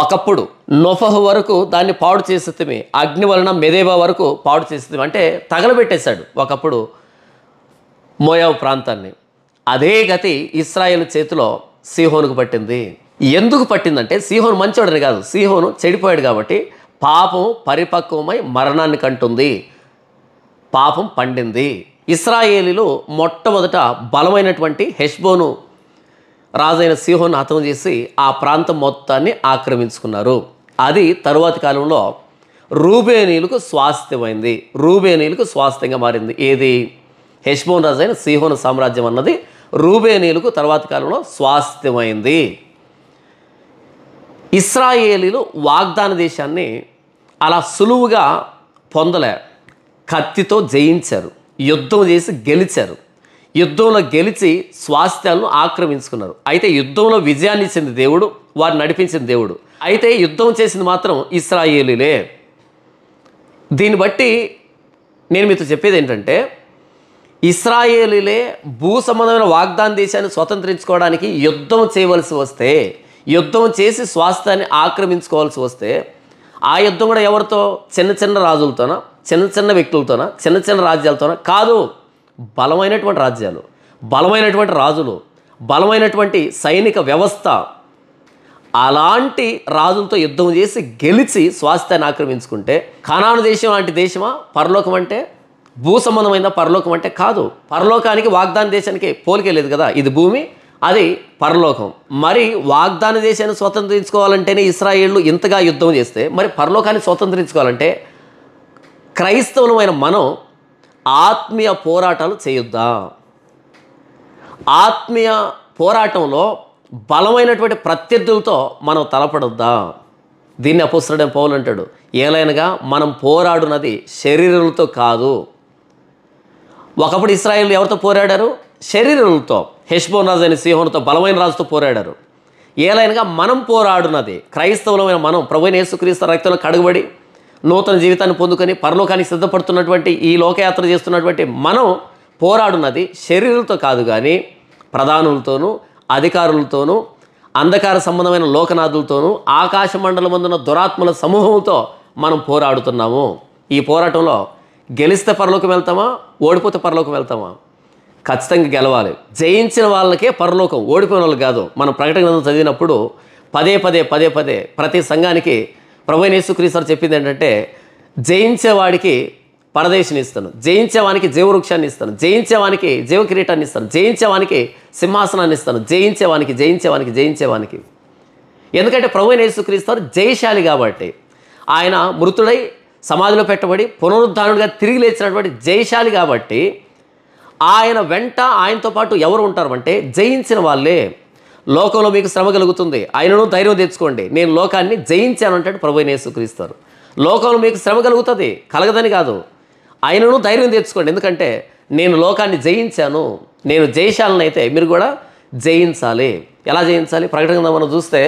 ఒకప్పుడు నొఫహ్ వరకు దాన్ని పాడు చేసేతమే అగ్ని వలన మెదేబా వరకు పాడు చేసేది అంటే తగలబెట్టేశాడు ఒకప్పుడు మోయాబు ప్రాంతాన్ని అదే గతి ఇస్రాయేల్ చేతిలో సిహోనుకు పట్టింది ఎందుకు పట్టిందంటే సిహోన్ మంచివాడని కాదు సిహోను చెడిపోయాడు కాబట్టి పాపం పరిపక్వమై మరణాన్ని కంటుంది పాపం పండింది ఇస్రాయేలీలు మొట్టమొదట బలమైనటువంటి హెష్బోను రాజైన సింహోను హతం చేసి ఆ ప్రాంతం మొత్తాన్ని ఆక్రమించుకున్నారు అది తరువాతి కాలంలో రూబేనీలకు స్వాస్థ్యమైంది రూబేనీలకు స్వాస్థ్యంగా మారింది ఏది హెష్బోన్ రాజైన సింహోను సామ్రాజ్యం అన్నది రూబేనీలకు తర్వాత కాలంలో స్వాస్థ్యమైంది ఇస్రాయేలీలు వాగ్దాన దేశాన్ని అలా సులువుగా పొందలే కత్తితో జయించారు యుద్ధం చేసి గెలిచారు యుద్ధంలో గెలిచి స్వాస్థ్యాలను ఆక్రమించుకున్నారు అయితే యుద్ధంలో విజయాన్ని ఇచ్చింది దేవుడు వారు నడిపించిన దేవుడు అయితే యుద్ధం చేసింది మాత్రం ఇస్రాయేలీలే దీన్ని బట్టి నేను మీతో చెప్పేది ఏంటంటే ఇస్రాయేలీలే భూ సంబంధమైన వాగ్దాన దేశాన్ని స్వతంత్రించుకోవడానికి యుద్ధం చేయవలసి వస్తే యుద్ధం చేసి స్వాస్థ్యాన్ని ఆక్రమించుకోవాల్సి వస్తే ఆ యుద్ధం కూడా ఎవరితో చిన్న చిన్న రాజులతోనా చిన్న చిన్న వ్యక్తులతోనా చిన్న చిన్న రాజ్యాలతోనా కాదు బలమైనటువంటి రాజ్యాలు బలమైనటువంటి రాజులు బలమైనటువంటి సైనిక వ్యవస్థ అలాంటి రాజులతో యుద్ధం చేసి గెలిచి స్వాస్థ్యాన్ని ఆక్రమించుకుంటే ఖనాను దేశం లాంటి దేశమా పరలోకం అంటే భూ సంబంధమైన పరలోకం అంటే కాదు పరలోకానికి వాగ్దాన దేశానికి లేదు కదా ఇది భూమి అది పరలోకం మరి వాగ్దాన దేశాన్ని స్వతంత్రించుకోవాలంటేనే ఇస్రాయేళ్లు ఇంతగా యుద్ధం చేస్తే మరి పరలోకాన్ని స్వతంత్రించుకోవాలంటే క్రైస్తవులమైన మనం ఆత్మీయ పోరాటాలు చేయొద్దా ఆత్మీయ పోరాటంలో బలమైనటువంటి ప్రత్యర్థులతో మనం తలపడొద్దా దీన్ని అపుస్తడం పౌలు అంటాడు ఏలైనగా మనం పోరాడునది శరీరాలతో కాదు ఒకప్పుడు ఇస్రాయేల్ ఎవరితో పోరాడారు శరీరాలతో రాజు అనే సింహంతో బలమైన రాజుతో పోరాడారు ఏలైనగా మనం పోరాడున్నది క్రైస్తవులమైన మనం ప్రభుని యేసుక్రీస్తు రక్తంలో కడుగుబడి నూతన జీవితాన్ని పొందుకొని పరలోకానికి సిద్ధపడుతున్నటువంటి ఈ లోకయాత్ర చేస్తున్నటువంటి మనం పోరాడున్నది శరీరంతో కాదు కానీ ప్రధానులతోనూ అధికారులతోనూ అంధకార సంబంధమైన లోకనాథులతోనూ ఆకాశ మండలం అందున్న దురాత్మల సమూహంతో మనం పోరాడుతున్నాము ఈ పోరాటంలో గెలిస్తే పరలోకి వెళ్తామా ఓడిపోతే పరలోకి వెళ్తామా ఖచ్చితంగా గెలవాలి జయించిన వాళ్ళకే పరలోకం ఓడిపోయిన వాళ్ళు కాదు మనం ప్రకటన గ్రంథం చదివినప్పుడు పదే పదే పదే పదే ప్రతి సంఘానికి ప్రభు సార్ చెప్పింది ఏంటంటే జయించేవాడికి పరదేశిని ఇస్తాను జయించేవానికి జీవవృక్షాన్ని ఇస్తాను జయించేవానికి జీవకిరీటాన్ని ఇస్తాను జయించేవానికి సింహాసనాన్ని ఇస్తాను జయించేవానికి జయించేవానికి జయించేవానికి ఎందుకంటే ప్రభు యేసుక్రీస్తు జయశాలి కాబట్టి ఆయన మృతుడై సమాధిలో పెట్టబడి పునరుద్ధారణుడిగా తిరిగి లేచినటువంటి జయశాలి కాబట్టి ఆయన వెంట ఆయనతో పాటు ఎవరు ఉంటారు అంటే జయించిన వాళ్ళే లోకంలో మీకు శ్రమ కలుగుతుంది ఆయనను ధైర్యం తెచ్చుకోండి నేను లోకాన్ని జయించాను అంటాడు ప్రభు నేసుక్రీస్తారు లోకంలో మీకు శ్రమ కలుగుతుంది కలగదని కాదు ఆయనను ధైర్యం తెచ్చుకోండి ఎందుకంటే నేను లోకాన్ని జయించాను నేను అయితే మీరు కూడా జయించాలి ఎలా జయించాలి ప్రకటన మనం చూస్తే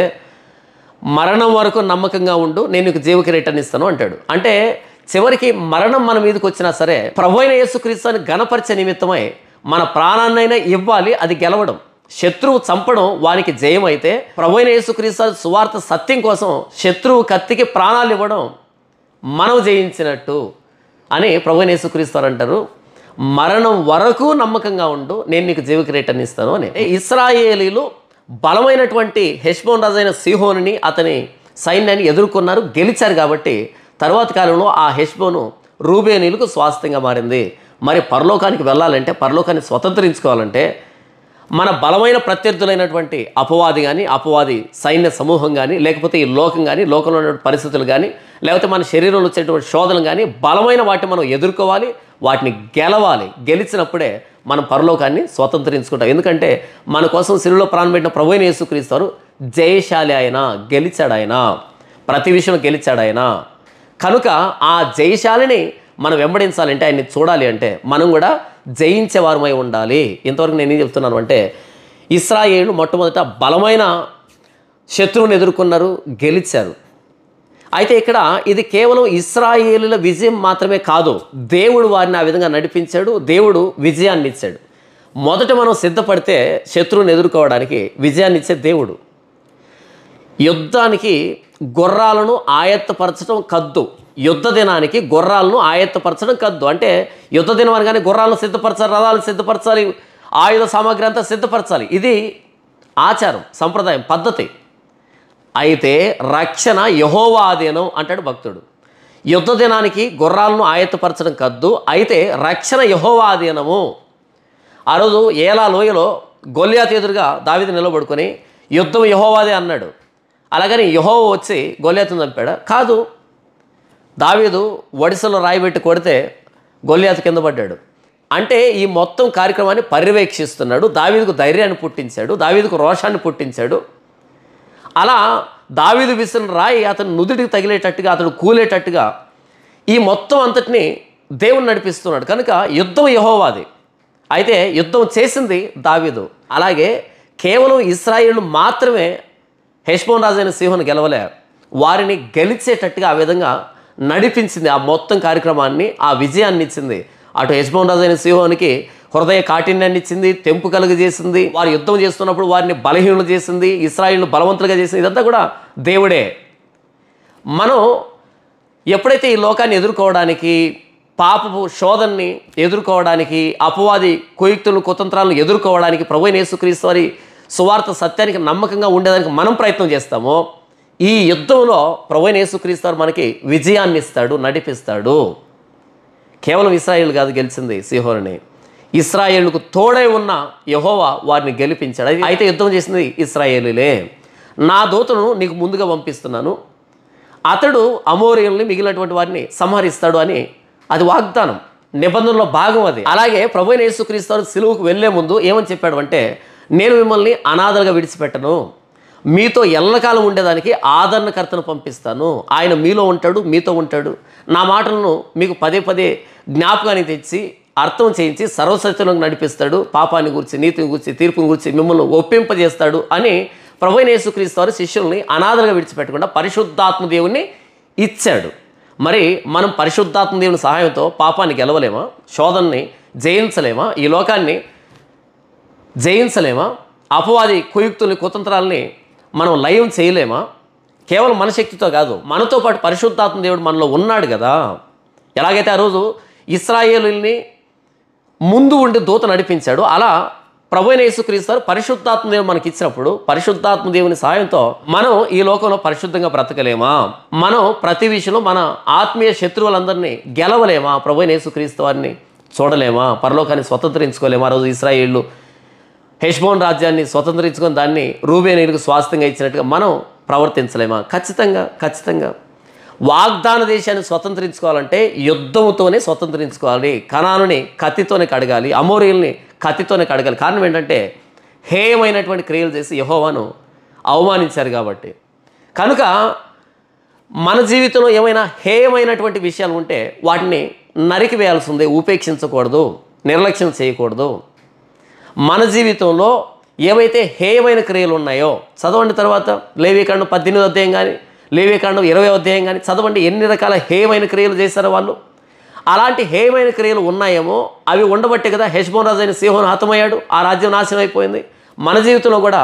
మరణం వరకు నమ్మకంగా ఉండు నేను నీకు జీవ ఇస్తాను అంటాడు అంటే చివరికి మరణం మన మీదకి వచ్చినా సరే ప్రభు అయిన యేసుక్రీస్తుని గణపరిచే నిమిత్తమై మన ప్రాణాన్నైనా ఇవ్వాలి అది గెలవడం శత్రువు చంపడం వానికి జయం అయితే ప్రభు అయిన యేసుక్రీస్తు సువార్త సత్యం కోసం శత్రువు కత్తికి ప్రాణాలు ఇవ్వడం మనం జయించినట్టు అని ప్రభు యేసుక్రీస్తు అంటారు మరణం వరకు నమ్మకంగా ఉండు నేను నీకు జీవిక రిటర్న్ ఇస్తాను అని ఇస్రాయేలీలు బలమైనటువంటి హెష్మోన్ రాజైన సిహోని అతని సైన్యాన్ని ఎదుర్కొన్నారు గెలిచారు కాబట్టి తర్వాత కాలంలో ఆ హెష్బోను రూబేనీలకు స్వాస్థ్యంగా మారింది మరి పరలోకానికి వెళ్ళాలంటే పరలోకాన్ని స్వతంత్రించుకోవాలంటే మన బలమైన ప్రత్యర్థులైనటువంటి అపవాది కానీ అపవాది సైన్య సమూహం కానీ లేకపోతే ఈ లోకం కానీ లోకంలో ఉన్నటువంటి పరిస్థితులు కానీ లేకపోతే మన శరీరంలో వచ్చేటువంటి శోధనలు కానీ బలమైన వాటిని మనం ఎదుర్కోవాలి వాటిని గెలవాలి గెలిచినప్పుడే మనం పరలోకాన్ని స్వతంత్రించుకుంటాం ఎందుకంటే మన కోసం సిరులో ప్రాణం పెట్టిన ప్రభు యేసుక్రీస్తారు జయశాలి ఆయన గెలిచాడు ఆయన ప్రతి విషయం గెలిచాడు ఆయన కనుక ఆ జయశాలిని మనం వెంబడించాలంటే ఆయన్ని చూడాలి అంటే మనం కూడా జయించేవారమై ఉండాలి ఇంతవరకు నేనేం చెప్తున్నాను అంటే ఇస్రాయేలు మొట్టమొదట బలమైన శత్రువుని ఎదుర్కొన్నారు గెలిచారు అయితే ఇక్కడ ఇది కేవలం ఇస్రాయేలుల విజయం మాత్రమే కాదు దేవుడు వారిని ఆ విధంగా నడిపించాడు దేవుడు విజయాన్ని ఇచ్చాడు మొదట మనం సిద్ధపడితే శత్రువుని ఎదుర్కోవడానికి విజయాన్ని ఇచ్చే దేవుడు యుద్ధానికి గుర్రాలను ఆయత్తపరచడం కద్దు యుద్ధ దినానికి గుర్రాలను ఆయత్తపరచడం కద్దు అంటే యుద్ధ దినం అని కానీ గుర్రాలను సిద్ధపరచాలి రథాలను సిద్ధపరచాలి ఆయుధ సామాగ్రి అంతా సిద్ధపరచాలి ఇది ఆచారం సంప్రదాయం పద్ధతి అయితే రక్షణ యహోవా ఆధీనం అంటాడు భక్తుడు యుద్ధ దినానికి గుర్రాలను ఆయత్తపరచడం కద్దు అయితే రక్షణ యహోవా ఆధీనము ఆ రోజు ఏలా లోయలో గొల్లియాత్ ఎదురుగా దావిది నిలబడుకొని యుద్ధం యహోవాదే అన్నాడు అలాగని యుహో వచ్చి గొల్లెత్తు చంపాడు కాదు దావీదు ఒడిసలో రాయిబెట్టి కొడితే గొల్లెత్ కింద పడ్డాడు అంటే ఈ మొత్తం కార్యక్రమాన్ని పర్యవేక్షిస్తున్నాడు దావీదుకు ధైర్యాన్ని పుట్టించాడు దావీదుకు రోషాన్ని పుట్టించాడు అలా దావీదు విసిన రాయి అతను నుదుటికి తగిలేటట్టుగా అతడు కూలేటట్టుగా ఈ మొత్తం అంతటిని దేవుని నడిపిస్తున్నాడు కనుక యుద్ధం యహోవాది అయితే యుద్ధం చేసింది దావీదు అలాగే కేవలం ఇస్రాయిల్ మాత్రమే హెష్బోన్ రాజు అయిన సీహోను గెలవలే వారిని గెలిచేటట్టుగా ఆ విధంగా నడిపించింది ఆ మొత్తం కార్యక్రమాన్ని ఆ విజయాన్ని ఇచ్చింది అటు యజ్మోన్ రాజు అయిన సింహానికి హృదయ కాఠిన్యాన్ని ఇచ్చింది తెంపు కలుగజేసింది వారు యుద్ధం చేస్తున్నప్పుడు వారిని బలహీనలు చేసింది ఇస్రాయిల్ను బలవంతులుగా చేసింది ఇదంతా కూడా దేవుడే మనం ఎప్పుడైతే ఈ లోకాన్ని ఎదుర్కోవడానికి పాపపు శోధనని ఎదుర్కోవడానికి అపవాది కుయుక్తులు కుతంత్రాలను ఎదుర్కోవడానికి ప్రభు నేసుక్రీస్తు వారి సువార్త సత్యానికి నమ్మకంగా ఉండేదానికి మనం ప్రయత్నం చేస్తామో ఈ యుద్ధంలో ప్రభుైన యేసుక్రీస్తు మనకి విజయాన్ని ఇస్తాడు నడిపిస్తాడు కేవలం ఇస్రాయేల్ కాదు గెలిచింది సిహోరుని ఇస్రాయేల్కు తోడై ఉన్న యహోవా వారిని గెలిపించాడు అయితే యుద్ధం చేసింది ఇస్రాయేలులే నా దూతను నీకు ముందుగా పంపిస్తున్నాను అతడు అమోరియల్ని మిగిలినటువంటి వారిని సంహరిస్తాడు అని అది వాగ్దానం నిబంధనలో భాగం అది అలాగే ప్రభు యేసుక్రీస్తు సిలువుకు వెళ్లే ముందు ఏమని చెప్పాడు అంటే నేను మిమ్మల్ని అనాథలుగా విడిచిపెట్టను మీతో ఎల్లకాలం ఉండేదానికి ఆదరణకర్తను పంపిస్తాను ఆయన మీలో ఉంటాడు మీతో ఉంటాడు నా మాటలను మీకు పదే పదే జ్ఞాపకాన్ని తెచ్చి అర్థం చేయించి సర్వసత్యంలో నడిపిస్తాడు పాపాన్ని గురించి నీతిని గురించి తీర్పుని గురించి మిమ్మల్ని ఒప్పింపజేస్తాడు అని ప్రభు యేసుక్రీస్తు వారు శిష్యుల్ని అనాథలుగా విడిచిపెట్టకుండా పరిశుద్ధాత్మ దేవుని ఇచ్చాడు మరి మనం పరిశుద్ధాత్మ దేవుని సహాయంతో పాపాన్ని గెలవలేమా శోధనని జయించలేమా ఈ లోకాన్ని జయించలేమా అపవాది కుయుక్తుల్ని కుతంత్రాలని మనం లయం చేయలేమా కేవలం మన శక్తితో కాదు మనతో పాటు పరిశుద్ధాత్మ దేవుడు మనలో ఉన్నాడు కదా ఎలాగైతే ఆ రోజు ఇస్రాయేలుల్ని ముందు ఉండి దూత నడిపించాడు అలా ప్రభువైన యేసుక్రీస్తారు పరిశుద్ధాత్మ దేవుడు మనకి ఇచ్చినప్పుడు పరిశుద్ధాత్మ దేవుని సాయంతో మనం ఈ లోకంలో పరిశుద్ధంగా బ్రతకలేమా మనం ప్రతి విషయంలో మన ఆత్మీయ శత్రువులందరినీ గెలవలేమా ప్రభువైన యేసుక్రీస్తు వారిని చూడలేమా పరలోకాన్ని స్వతంత్రించుకోలేమా ఆ రోజు ఇస్రాయేళ్ళు హెష్బోన్ రాజ్యాన్ని స్వతంత్రించుకొని దాన్ని రూబేనీలకు స్వాస్థ్యంగా ఇచ్చినట్టుగా మనం ప్రవర్తించలేమా ఖచ్చితంగా ఖచ్చితంగా వాగ్దాన దేశాన్ని స్వతంత్రించుకోవాలంటే యుద్ధముతోనే స్వతంత్రించుకోవాలి కణాలని కత్తితోనే కడగాలి అమోరియల్ని కత్తితోనే కడగాలి కారణం ఏంటంటే హేయమైనటువంటి క్రియలు చేసి యహోవాను అవమానించారు కాబట్టి కనుక మన జీవితంలో ఏమైనా హేయమైనటువంటి విషయాలు ఉంటే వాటిని నరికివేయాల్సి ఉంది ఉపేక్షించకూడదు నిర్లక్ష్యం చేయకూడదు మన జీవితంలో ఏవైతే హేయమైన క్రియలు ఉన్నాయో చదవండి తర్వాత లేవీకాండం పద్దెనిమిది అధ్యాయం కానీ లేవీకాండం ఇరవై అధ్యాయం కానీ చదవండి ఎన్ని రకాల హేయమైన క్రియలు చేశారు వాళ్ళు అలాంటి హేయమైన క్రియలు ఉన్నాయేమో అవి ఉండబట్టే కదా హెష్మోన్ రాజు అయిన సింహం హతమయ్యాడు ఆ రాజ్యం నాశనం అయిపోయింది మన జీవితంలో కూడా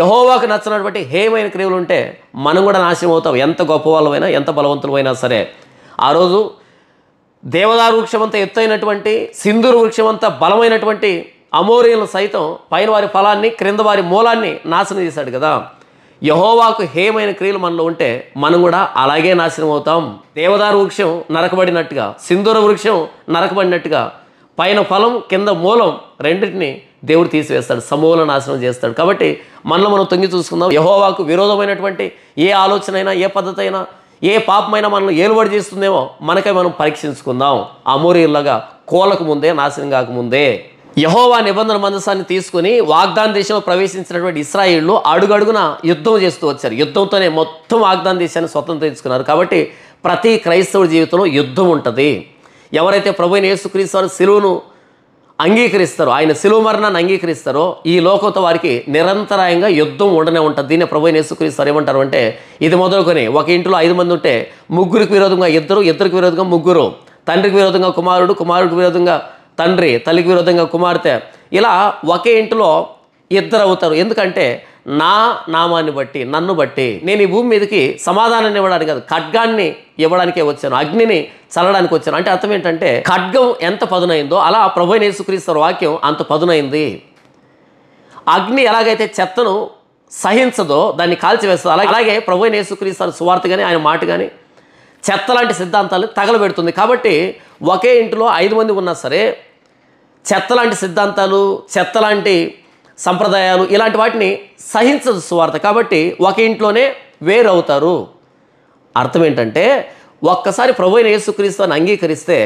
యహోవాకు నచ్చినటువంటి హేయమైన క్రియలు ఉంటే మనం కూడా నాశనం అవుతాం ఎంత గొప్ప వాళ్ళమైనా ఎంత బలవంతులమైనా సరే ఆ రోజు దేవదారు వృక్షం ఎత్తైనటువంటి సింధూరు వృక్షం అంత బలమైనటువంటి అమోరియలు సైతం పైన వారి ఫలాన్ని క్రింద వారి మూలాన్ని నాశనం చేశాడు కదా యహోవాకు హేమైన క్రియలు మనలో ఉంటే మనం కూడా అలాగే నాశనం అవుతాం దేవదారు వృక్షం నరకబడినట్టుగా సింధూర వృక్షం నరకబడినట్టుగా పైన ఫలం కింద మూలం రెండింటిని దేవుడు తీసివేస్తాడు సమూల నాశనం చేస్తాడు కాబట్టి మనలో మనం తొంగి చూసుకుందాం యహోవాకు విరోధమైనటువంటి ఏ ఆలోచన అయినా ఏ పద్ధతి అయినా ఏ పాపమైనా మనల్ని ఏలుబడి చేస్తుందేమో మనకై మనం పరీక్షించుకుందాం అమోరీలాగా కోలకు ముందే నాశనం కాకముందే యహోవా నిబంధన మందసాన్ని తీసుకుని వాగ్దాన దేశంలో ప్రవేశించినటువంటి ఇస్రాయిళ్ళు అడుగడుగున యుద్ధం చేస్తూ వచ్చారు యుద్ధంతోనే మొత్తం వాగ్దాన దేశాన్ని స్వతంత్రించుకున్నారు కాబట్టి ప్రతి క్రైస్తవుడి జీవితంలో యుద్ధం ఉంటుంది ఎవరైతే ప్రభు యేసుక్రీస్తు వారు సిలువును అంగీకరిస్తారో ఆయన శిలువు మరణాన్ని అంగీకరిస్తారో ఈ లోకంతో వారికి నిరంతరాయంగా యుద్ధం ఉండనే ఉంటుంది దీన్ని ప్రభు నేసుక్రీస్తారు ఏమంటారు అంటే ఇది మొదలుకొని ఒక ఇంట్లో ఐదు మంది ఉంటే ముగ్గురికి విరోధంగా ఇద్దరు ఇద్దరికి విరోధంగా ముగ్గురు తండ్రికి విరోధంగా కుమారుడు కుమారుడికి విరోధంగా తండ్రి తల్లికి విరోధంగా కుమార్తె ఇలా ఒకే ఇంటిలో ఇద్దరు అవుతారు ఎందుకంటే నా నామాన్ని బట్టి నన్ను బట్టి నేను ఈ భూమి మీదకి సమాధానాన్ని ఇవ్వడానికి కాదు ఖడ్గాన్ని ఇవ్వడానికే వచ్చాను అగ్నిని చల్లడానికి వచ్చాను అంటే అర్థం ఏంటంటే ఖడ్గం ఎంత పదునైందో అలా ప్రభు నేసుక్రీస్తారు వాక్యం అంత పదునైంది అగ్ని ఎలాగైతే చెత్తను సహించదో దాన్ని కాల్చివేస్తుంది అలాగే అలాగే ప్రభు నేసుక్రీస్తారు సువార్త కానీ ఆయన మాట కానీ చెత్త లాంటి సిద్ధాంతాలు తగలబెడుతుంది కాబట్టి ఒకే ఇంటిలో ఐదు మంది ఉన్నా సరే చెత్త లాంటి సిద్ధాంతాలు చెత్త లాంటి సంప్రదాయాలు ఇలాంటి వాటిని సహించదు సువార్త కాబట్టి ఒక ఇంట్లోనే వేరవుతారు అర్థం ఏంటంటే ఒక్కసారి ప్రభు అయిన యేసుక్రీస్తుని అంగీకరిస్తే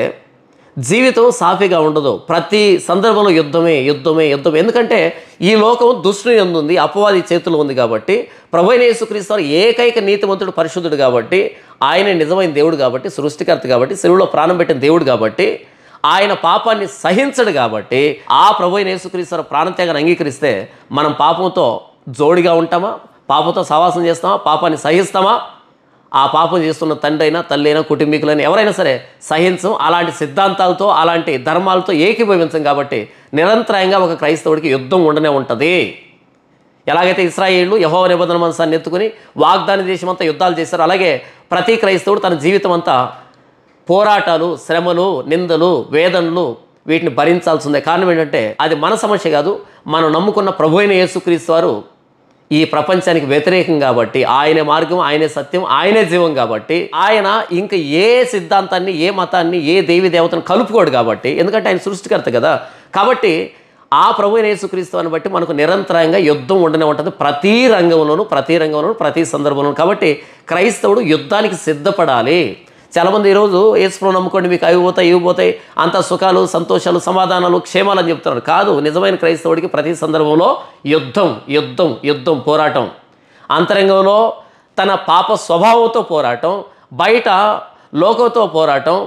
జీవితం సాఫీగా ఉండదు ప్రతి సందర్భంలో యుద్ధమే యుద్ధమే యుద్ధం ఎందుకంటే ఈ లోకం దుష్టుని ఎందుంది అపవాది చేతులు ఉంది కాబట్టి ప్రభైన యేసుక్రీస్తు ఏకైక నీతిమంతుడు పరిశుద్ధుడు కాబట్టి ఆయన నిజమైన దేవుడు కాబట్టి సృష్టికర్త కాబట్టి సెలువులో ప్రాణం పెట్టిన దేవుడు కాబట్టి ఆయన పాపాన్ని సహించడు కాబట్టి ఆ ప్రభు అయిన ప్రాణత్యాగాన్ని అంగీకరిస్తే మనం పాపంతో జోడిగా ఉంటామా పాపంతో సవాసం చేస్తామా పాపాన్ని సహిస్తామా ఆ పాపం చేస్తున్న తండ్రి అయినా తల్లి అయినా కుటుంబీకులైనా ఎవరైనా సరే సహించం అలాంటి సిద్ధాంతాలతో అలాంటి ధర్మాలతో ఏకీభవించం కాబట్టి నిరంతరాయంగా ఒక క్రైస్తవుడికి యుద్ధం ఉండనే ఉంటుంది ఎలాగైతే ఇస్రాయేళ్లు యహో నిబంధన మనసాన్ని ఎత్తుకుని వాగ్దాన దేశమంతా యుద్ధాలు చేశారు అలాగే ప్రతి క్రైస్తవుడు తన జీవితం అంతా పోరాటాలు శ్రమలు నిందలు వేదనలు వీటిని భరించాల్సిందే కారణం ఏంటంటే అది మన సమస్య కాదు మనం నమ్ముకున్న ప్రభు అయిన యేసుక్రీస్తు వారు ఈ ప్రపంచానికి వ్యతిరేకం కాబట్టి ఆయనే మార్గం ఆయనే సత్యం ఆయనే జీవం కాబట్టి ఆయన ఇంకా ఏ సిద్ధాంతాన్ని ఏ మతాన్ని ఏ దేవి దేవతను కలుపుకోడు కాబట్టి ఎందుకంటే ఆయన సృష్టికర్త కదా కాబట్టి ఆ ప్రభు యేసుక్రీస్తుని బట్టి మనకు నిరంతరంగా యుద్ధం ఉండనే ఉంటుంది ప్రతి రంగంలోనూ ప్రతి రంగంలోనూ ప్రతి సందర్భంలోనూ కాబట్టి క్రైస్తవుడు యుద్ధానికి సిద్ధపడాలి చాలా మంది ఈరోజు ఏసుప్రభు నమ్ముకోండి మీకు అవి పోతాయి ఇవి పోతాయి అంత సుఖాలు సంతోషాలు సమాధానాలు క్షేమాలు అని చెప్తున్నారు కాదు నిజమైన క్రైస్తవుడికి ప్రతి సందర్భంలో యుద్ధం యుద్ధం యుద్ధం పోరాటం అంతరంగంలో తన పాప స్వభావంతో పోరాటం బయట లోకంతో పోరాటం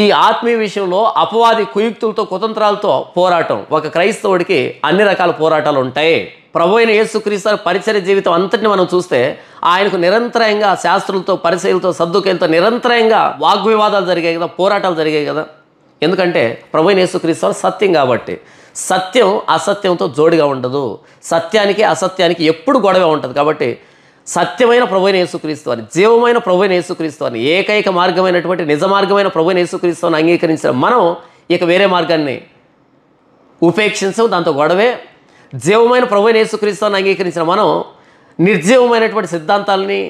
ఈ ఆత్మీయ విషయంలో అపవాది కుయుక్తులతో కుతంత్రాలతో పోరాటం ఒక క్రైస్తవుడికి అన్ని రకాల పోరాటాలు ఉంటాయి ప్రభు అయిన యేసుక్రీస్తు పరిచర జీవితం అంతటిని మనం చూస్తే ఆయనకు నిరంతరంగా శాస్త్రులతో పరిచయలతో సర్దుకేలతో నిరంతరంగా వాగ్వివాదాలు జరిగాయి కదా పోరాటాలు జరిగాయి కదా ఎందుకంటే ప్రభు అయిన యేసుక్రీస్తు సత్యం కాబట్టి సత్యం అసత్యంతో జోడిగా ఉండదు సత్యానికి అసత్యానికి ఎప్పుడు గొడవ ఉంటుంది కాబట్టి సత్యమైన ప్రభువైన యేసుక్రీస్తు అని జీవమైన ప్రభువైన యేసుక్రీస్తు అని ఏకైక మార్గమైనటువంటి నిజ మార్గమైన ప్రభువైన యేసుక్రీస్తు అని అంగీకరించిన మనం ఇక వేరే మార్గాన్ని ఉపేక్షించం దాంతో గొడవే జీవమైన ప్రభువైన యేసుక్రీస్తు అని అంగీకరించిన మనం నిర్జీవమైనటువంటి సిద్ధాంతాలని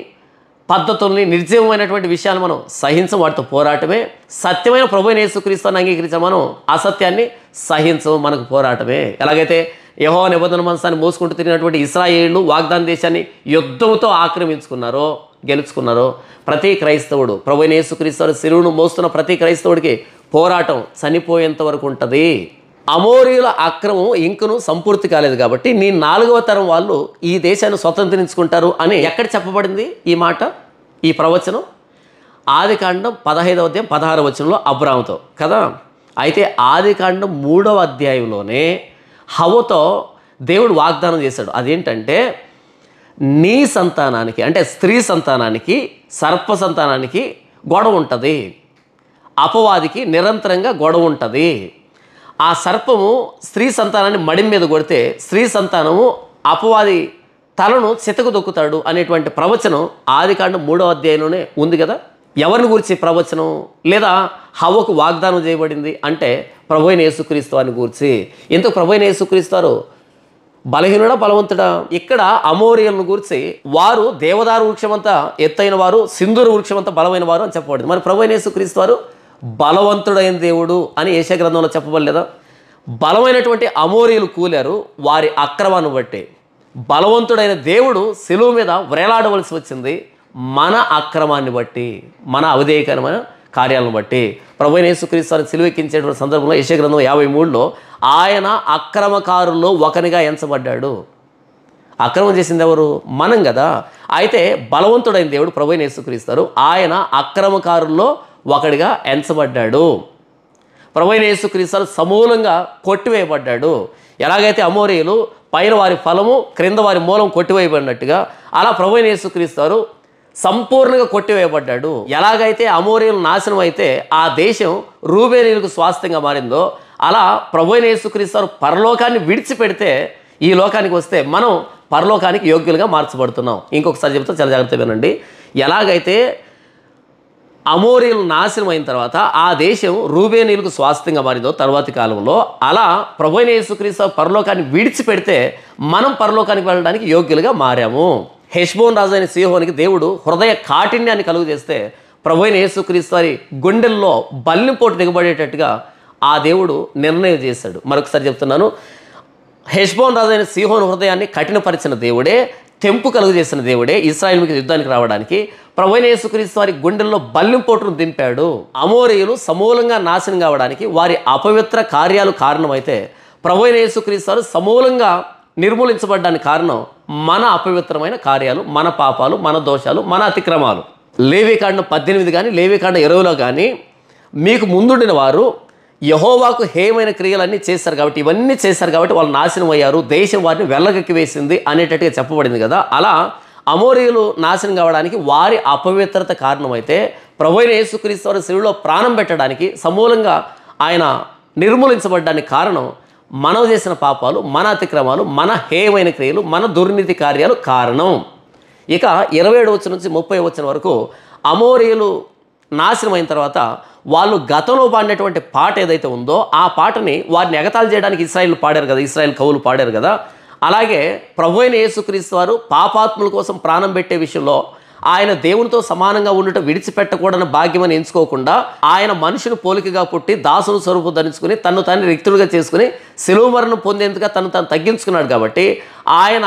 పద్ధతుల్ని నిర్జీవమైనటువంటి విషయాలు మనం సహించం వాటితో పోరాటమే సత్యమైన ప్రభువైన యేసుక్రీస్తు అని అంగీకరించిన మనం అసత్యాన్ని సహించం మనకు పోరాటమే ఎలాగైతే యహో నిబంధన మనసాన్ని మోసుకుంటూ తిరిగినటువంటి ఇస్రాయేళ్లు వాగ్దాన దేశాన్ని యుద్ధంతో ఆక్రమించుకున్నారో గెలుచుకున్నారో ప్రతి క్రైస్తవుడు ప్రభు క్రీస్తవుడు శిరువును మోస్తున్న ప్రతి క్రైస్తవుడికి పోరాటం చనిపోయేంత వరకు ఉంటుంది అమోరీల అక్రమం ఇంకను సంపూర్తి కాలేదు కాబట్టి నీ నాలుగవ తరం వాళ్ళు ఈ దేశాన్ని స్వతంత్రించుకుంటారు అని ఎక్కడ చెప్పబడింది ఈ మాట ఈ ప్రవచనం ఆది కాండం పదహైదవ అధ్యాయం పదహారు వచనంలో అబ్రాహంతో కదా అయితే ఆది కాండం మూడవ అధ్యాయంలోనే హవతో దేవుడు వాగ్దానం చేశాడు అదేంటంటే నీ సంతానానికి అంటే స్త్రీ సంతానానికి సర్ప సంతానానికి గొడవ ఉంటుంది అపవాదికి నిరంతరంగా గొడవ ఉంటుంది ఆ సర్పము స్త్రీ సంతానాన్ని మడి మీద కొడితే స్త్రీ సంతానము అపవాది తలను చితకు దొక్కుతాడు అనేటువంటి ప్రవచనం ఆదికాండం మూడో అధ్యాయంలోనే ఉంది కదా ఎవరిని గురించి ప్రవచనం లేదా హవ్వకు వాగ్దానం చేయబడింది అంటే ప్రభు యేసుక్రీస్తు అని గురించి ఎందుకు ప్రభు యేసుక్రీస్తారు బలహీనుడా బలవంతుడా ఇక్కడ అమోరియలను గురించి వారు దేవదారు వృక్షమంతా ఎత్తైన వారు సింధూరు అంతా బలమైన వారు అని చెప్పబడింది మరి ప్రభు యేసుక్రీస్తు వారు బలవంతుడైన దేవుడు అని ఏషే గ్రంథంలో చెప్పబడలేదా బలమైనటువంటి అమోరియలు కూలారు వారి అక్రమాన్ని బట్టి బలవంతుడైన దేవుడు సెలువు మీద వ్రేలాడవలసి వచ్చింది మన అక్రమాన్ని బట్టి మన అవధేయకరమైన కార్యాలను బట్టి ప్రభు యేసుక్రీస్తుని సిలువెక్కించేటువంటి సందర్భంలో యశగ్రంథం యాభై మూడులో ఆయన అక్రమకారుల్లో ఒకనిగా ఎంచబడ్డాడు అక్రమం చేసింది ఎవరు మనం కదా అయితే బలవంతుడైన దేవుడు ప్రభు యేసుక్రీస్తారు ఆయన అక్రమకారుల్లో ఒకడిగా ఎంచబడ్డాడు ప్రభు యేసుక్రీస్తారు సమూలంగా కొట్టివేయబడ్డాడు ఎలాగైతే అమోరియలు పైన వారి ఫలము క్రింద వారి మూలం కొట్టివేయబడినట్టుగా అలా ప్రభు యేసుక్రీస్తారు సంపూర్ణంగా కొట్టివేయబడ్డాడు ఎలాగైతే అమోరియలు నాశనం అయితే ఆ దేశం రూబేనీలకు స్వాస్థ్యంగా మారిందో అలా ప్రభు యేసుక్రీస్తారు పరలోకాన్ని విడిచిపెడితే ఈ లోకానికి వస్తే మనం పరలోకానికి యోగ్యులుగా మార్చబడుతున్నాం ఇంకొకసారి చెప్తే చాలా జాగ్రత్త వినండి ఎలాగైతే అమోరియలు నాశనం అయిన తర్వాత ఆ దేశం రూబేనీలకు స్వాస్థ్యంగా మారిందో తర్వాతి కాలంలో అలా ప్రభు యేసుక్రీస్తు పరలోకాన్ని విడిచిపెడితే మనం పరలోకానికి వెళ్ళడానికి యోగ్యులుగా మారాము హెష్బోన్ రాజు అయిన సింహానికి దేవుడు హృదయ కాఠిన్యాన్ని కలుగు చేస్తే ప్రభు అయిన యేసుక్రీస్తు వారి గుండెల్లో బల్లింపోటు దిగబడేటట్టుగా ఆ దేవుడు నిర్ణయం చేశాడు మరొకసారి చెప్తున్నాను హెష్బోన్ రాజు అయిన సింహోన్ హృదయాన్ని కఠినపరిచిన దేవుడే తెంపు కలుగు చేసిన దేవుడే ఇస్రాయల్ మీకు యుద్ధానికి రావడానికి అయిన యేసుక్రీస్తు వారి గుండెల్లో బల్లింపోటును దింపాడు అమోరయులు సమూలంగా నాశనం కావడానికి వారి అపవిత్ర కార్యాలు కారణమైతే అయిన యేసుక్రీస్తు వారు సమూలంగా నిర్మూలించబడ్డానికి కారణం మన అపవిత్రమైన కార్యాలు మన పాపాలు మన దోషాలు మన అతిక్రమాలు లేవికాండం పద్దెనిమిది కానీ లేవికాండ ఇరవైలో కానీ మీకు ముందుండిన వారు యహోవాకు హేమైన క్రియలన్నీ చేస్తారు కాబట్టి ఇవన్నీ చేశారు కాబట్టి వాళ్ళు నాశనం అయ్యారు దేశం వారిని వెళ్ళగక్కి వేసింది అనేటట్టుగా చెప్పబడింది కదా అలా అమోరియులు నాశనం కావడానికి వారి అపవిత్రత కారణమైతే ప్రభు యేసుక్రీస్తు వారి శివులో ప్రాణం పెట్టడానికి సమూలంగా ఆయన నిర్మూలించబడ్డానికి కారణం మనం చేసిన పాపాలు మన అతిక్రమాలు మన హేయమైన క్రియలు మన దుర్నీతి కార్యాలు కారణం ఇక ఇరవై ఏడు వచ్చిన నుంచి ముప్పై వచ్చిన వరకు అమోరియలు నాశనం అయిన తర్వాత వాళ్ళు గతంలో పాడినటువంటి పాట ఏదైతే ఉందో ఆ పాటని వారిని ఎగతాలు చేయడానికి ఇస్రాయిల్ పాడారు కదా ఇస్రాయిల్ కవులు పాడారు కదా అలాగే ప్రభు అయిన యేసుక్రీస్తు వారు పాపాత్ముల కోసం ప్రాణం పెట్టే విషయంలో ఆయన దేవునితో సమానంగా ఉండటం విడిచిపెట్టకూడని భాగ్యమని ఎంచుకోకుండా ఆయన మనుషులు పోలికగా పుట్టి దాసును స్వరూపు ధరించుకుని తను తాను రిక్తుడుగా చేసుకుని సెలవు మరణం పొందేందుకు తను తాను తగ్గించుకున్నాడు కాబట్టి ఆయన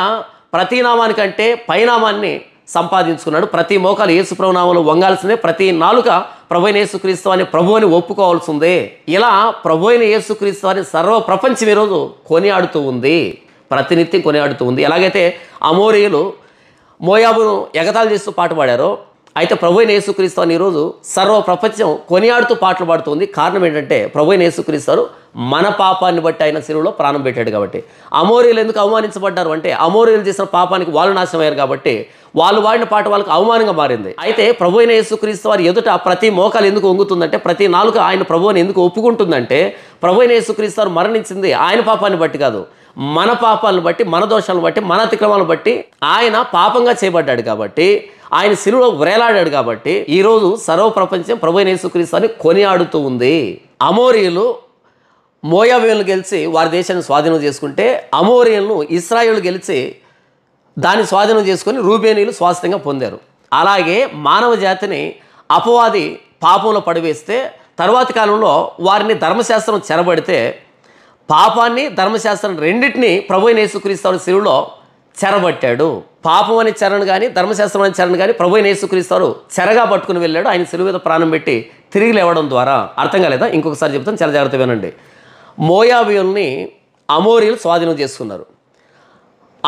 ప్రతి నామానికంటే పైనామాన్ని సంపాదించుకున్నాడు ప్రతి మోకాలు ఏసు ప్రభునామాలు వంగాల్సిందే ప్రతి నాలుక ప్రభుైన యేసుక్రీస్తు అని ప్రభువుని ఒప్పుకోవాల్సిందే ఇలా ప్రభుైన యేసుక్రీస్తు అని సర్వ ప్రపంచం ఈరోజు కొనియాడుతూ ఉంది ప్రతినిత్యం కొనియాడుతూ ఉంది ఎలాగైతే అమోరియలు మోయాబును ఎగతాలు చేస్తూ పాట పాడారో అయితే ప్రభు యేసుక్రీస్తు అని ఈరోజు సర్వ ప్రపంచం కొనియాడుతూ పాటలు పాడుతుంది కారణం ఏంటంటే ప్రభు యేసుక్రీస్తు మన పాపాన్ని బట్టి ఆయన శిరువులో ప్రాణం పెట్టాడు కాబట్టి అమోరీలు ఎందుకు అవమానించబడ్డారు అంటే అమోరీలు చేసిన పాపానికి వాళ్ళు నాశనమయ్యారు కాబట్టి వాళ్ళు వాడిన పాట వాళ్ళకి అవమానంగా మారింది అయితే ప్రభు అయిన యేసుక్రీస్తు వారి ఎదుట ప్రతి మోకాలు ఎందుకు వంగుతుందంటే ప్రతి నాలుక ఆయన ప్రభువుని ఎందుకు ఒప్పుకుంటుందంటే ప్రభు అయిన యేసుక్రీస్తు వారు మరణించింది ఆయన పాపాన్ని బట్టి కాదు మన పాపాలను బట్టి మన దోషాలను బట్టి మన అతిక్రమాలను బట్టి ఆయన పాపంగా చేయబడ్డాడు కాబట్టి ఆయన శిలువలో వ్రేలాడాడు కాబట్టి ఈరోజు సర్వ ప్రపంచం ప్రభు అని కొనియాడుతూ ఉంది అమోరియులు మోయాబీలను గెలిచి వారి దేశాన్ని స్వాధీనం చేసుకుంటే అమోరియలను ఇస్రాయేల్ గెలిచి దాన్ని స్వాధీనం చేసుకొని రూబేనీలు స్వాస్థ్యంగా పొందారు అలాగే మానవ జాతిని అపవాది పాపంలో పడివేస్తే తరువాతి కాలంలో వారిని ధర్మశాస్త్రం చెరబడితే పాపాన్ని ధర్మశాస్త్రం రెండింటిని ప్రభు నేసుక్రీస్తాను శిలువులో చెరబట్టాడు పాపం అనే చరణ్ కానీ ధర్మశాస్త్రం అనే చరణ్ కానీ ప్రభు నేసుక్రీస్తారు చెరగా పట్టుకుని వెళ్ళాడు ఆయన శిలువ మీద ప్రాణం పెట్టి తిరిగి లేవడం ద్వారా అర్థం కాలేదా ఇంకొకసారి చెప్తాను చాలా జాగ్రత్త వినండి మోయాబియుల్ని అమోరియలు స్వాధీనం చేసుకున్నారు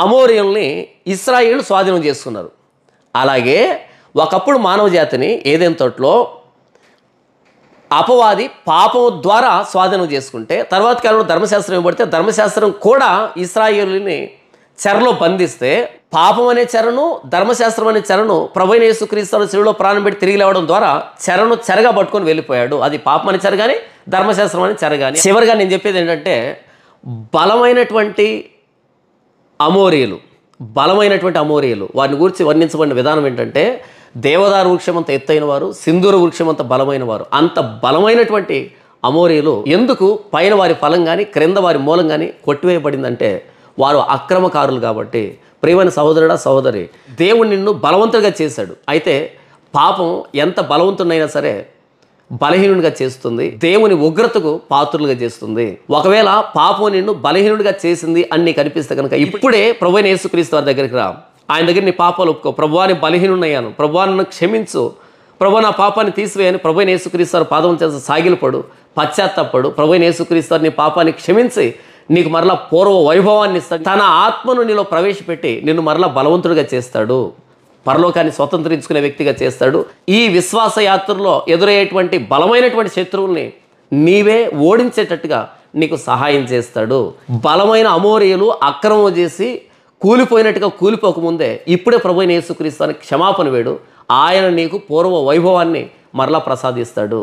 అమోరియుల్ని ఇస్రాయిల్ స్వాధీనం చేసుకున్నారు అలాగే ఒకప్పుడు మానవ జాతిని ఏదైనా తోటలో అపవాది పాపం ద్వారా స్వాధీనం చేసుకుంటే తర్వాత కాలంలో ధర్మశాస్త్రం ఇవ్వబడితే ధర్మశాస్త్రం కూడా ఇస్రాయేలుని చెరలో బంధిస్తే పాపం అనే చెరను ధర్మశాస్త్రం అనే చెరను ప్రభైన యేసుక్రీస్తును చెరువులో ప్రాణం పెట్టి తిరిగి లేవడం ద్వారా చెరను చెరగా పట్టుకొని వెళ్ళిపోయాడు అది పాపం అనే చెరగాని ధర్మశాస్త్రం అనే చెరగాని చివరిగా నేను చెప్పేది ఏంటంటే బలమైనటువంటి అమోరీలు బలమైనటువంటి అమోరీలు వారిని గురించి వర్ణించబడిన విధానం ఏంటంటే దేవదారు వృక్షం అంత ఎత్తైన వారు సింధూర వృక్షం అంత బలమైన వారు అంత బలమైనటువంటి అమోరీలు ఎందుకు పైన వారి ఫలం కానీ క్రింద వారి మూలం కానీ కొట్టివేయబడిందంటే వారు అక్రమకారులు కాబట్టి ప్రియమైన సహోదరుడా సహోదరి దేవుడు నిన్ను బలవంతుడిగా చేశాడు అయితే పాపం ఎంత బలవంతుడైనా సరే బలహీనుడిగా చేస్తుంది దేవుని ఉగ్రతకు పాత్రులుగా చేస్తుంది ఒకవేళ పాపం నిన్ను బలహీనుడిగా చేసింది అని కనిపిస్తే కనుక ఇప్పుడే ప్రభుత్వ యేసుక్రీస్తు వారి దగ్గరికి రా ఆయన దగ్గర నీ పాపాలు ఒప్పుకో ప్రభువాని బలహీనున్నయ్యాను ప్రభువాన్ని క్షమించు ప్రభు నా పాపాన్ని తీసివేయని ప్రభు నేసుక్రీస్తారు పాదం చేసి సాగిలపడు పశ్చాత్తపడు ప్రభు నేసుక్రీస్తారు నీ పాపాన్ని క్షమించి నీకు మరలా పూర్వ వైభవాన్ని ఇస్తాడు తన ఆత్మను నీలో ప్రవేశపెట్టి నిన్ను మరలా బలవంతుడిగా చేస్తాడు పరలోకాన్ని స్వతంత్రించుకునే వ్యక్తిగా చేస్తాడు ఈ విశ్వాస యాత్రలో ఎదురయ్యేటువంటి బలమైనటువంటి శత్రువుల్ని నీవే ఓడించేటట్టుగా నీకు సహాయం చేస్తాడు బలమైన అమోరియలు అక్రమం చేసి కూలిపోయినట్టుగా కూలిపోకముందే ఇప్పుడే ప్రభు యేసుక్రీస్తానికి క్షమాపణ వేడు ఆయన నీకు పూర్వ వైభవాన్ని మరలా ప్రసాదిస్తాడు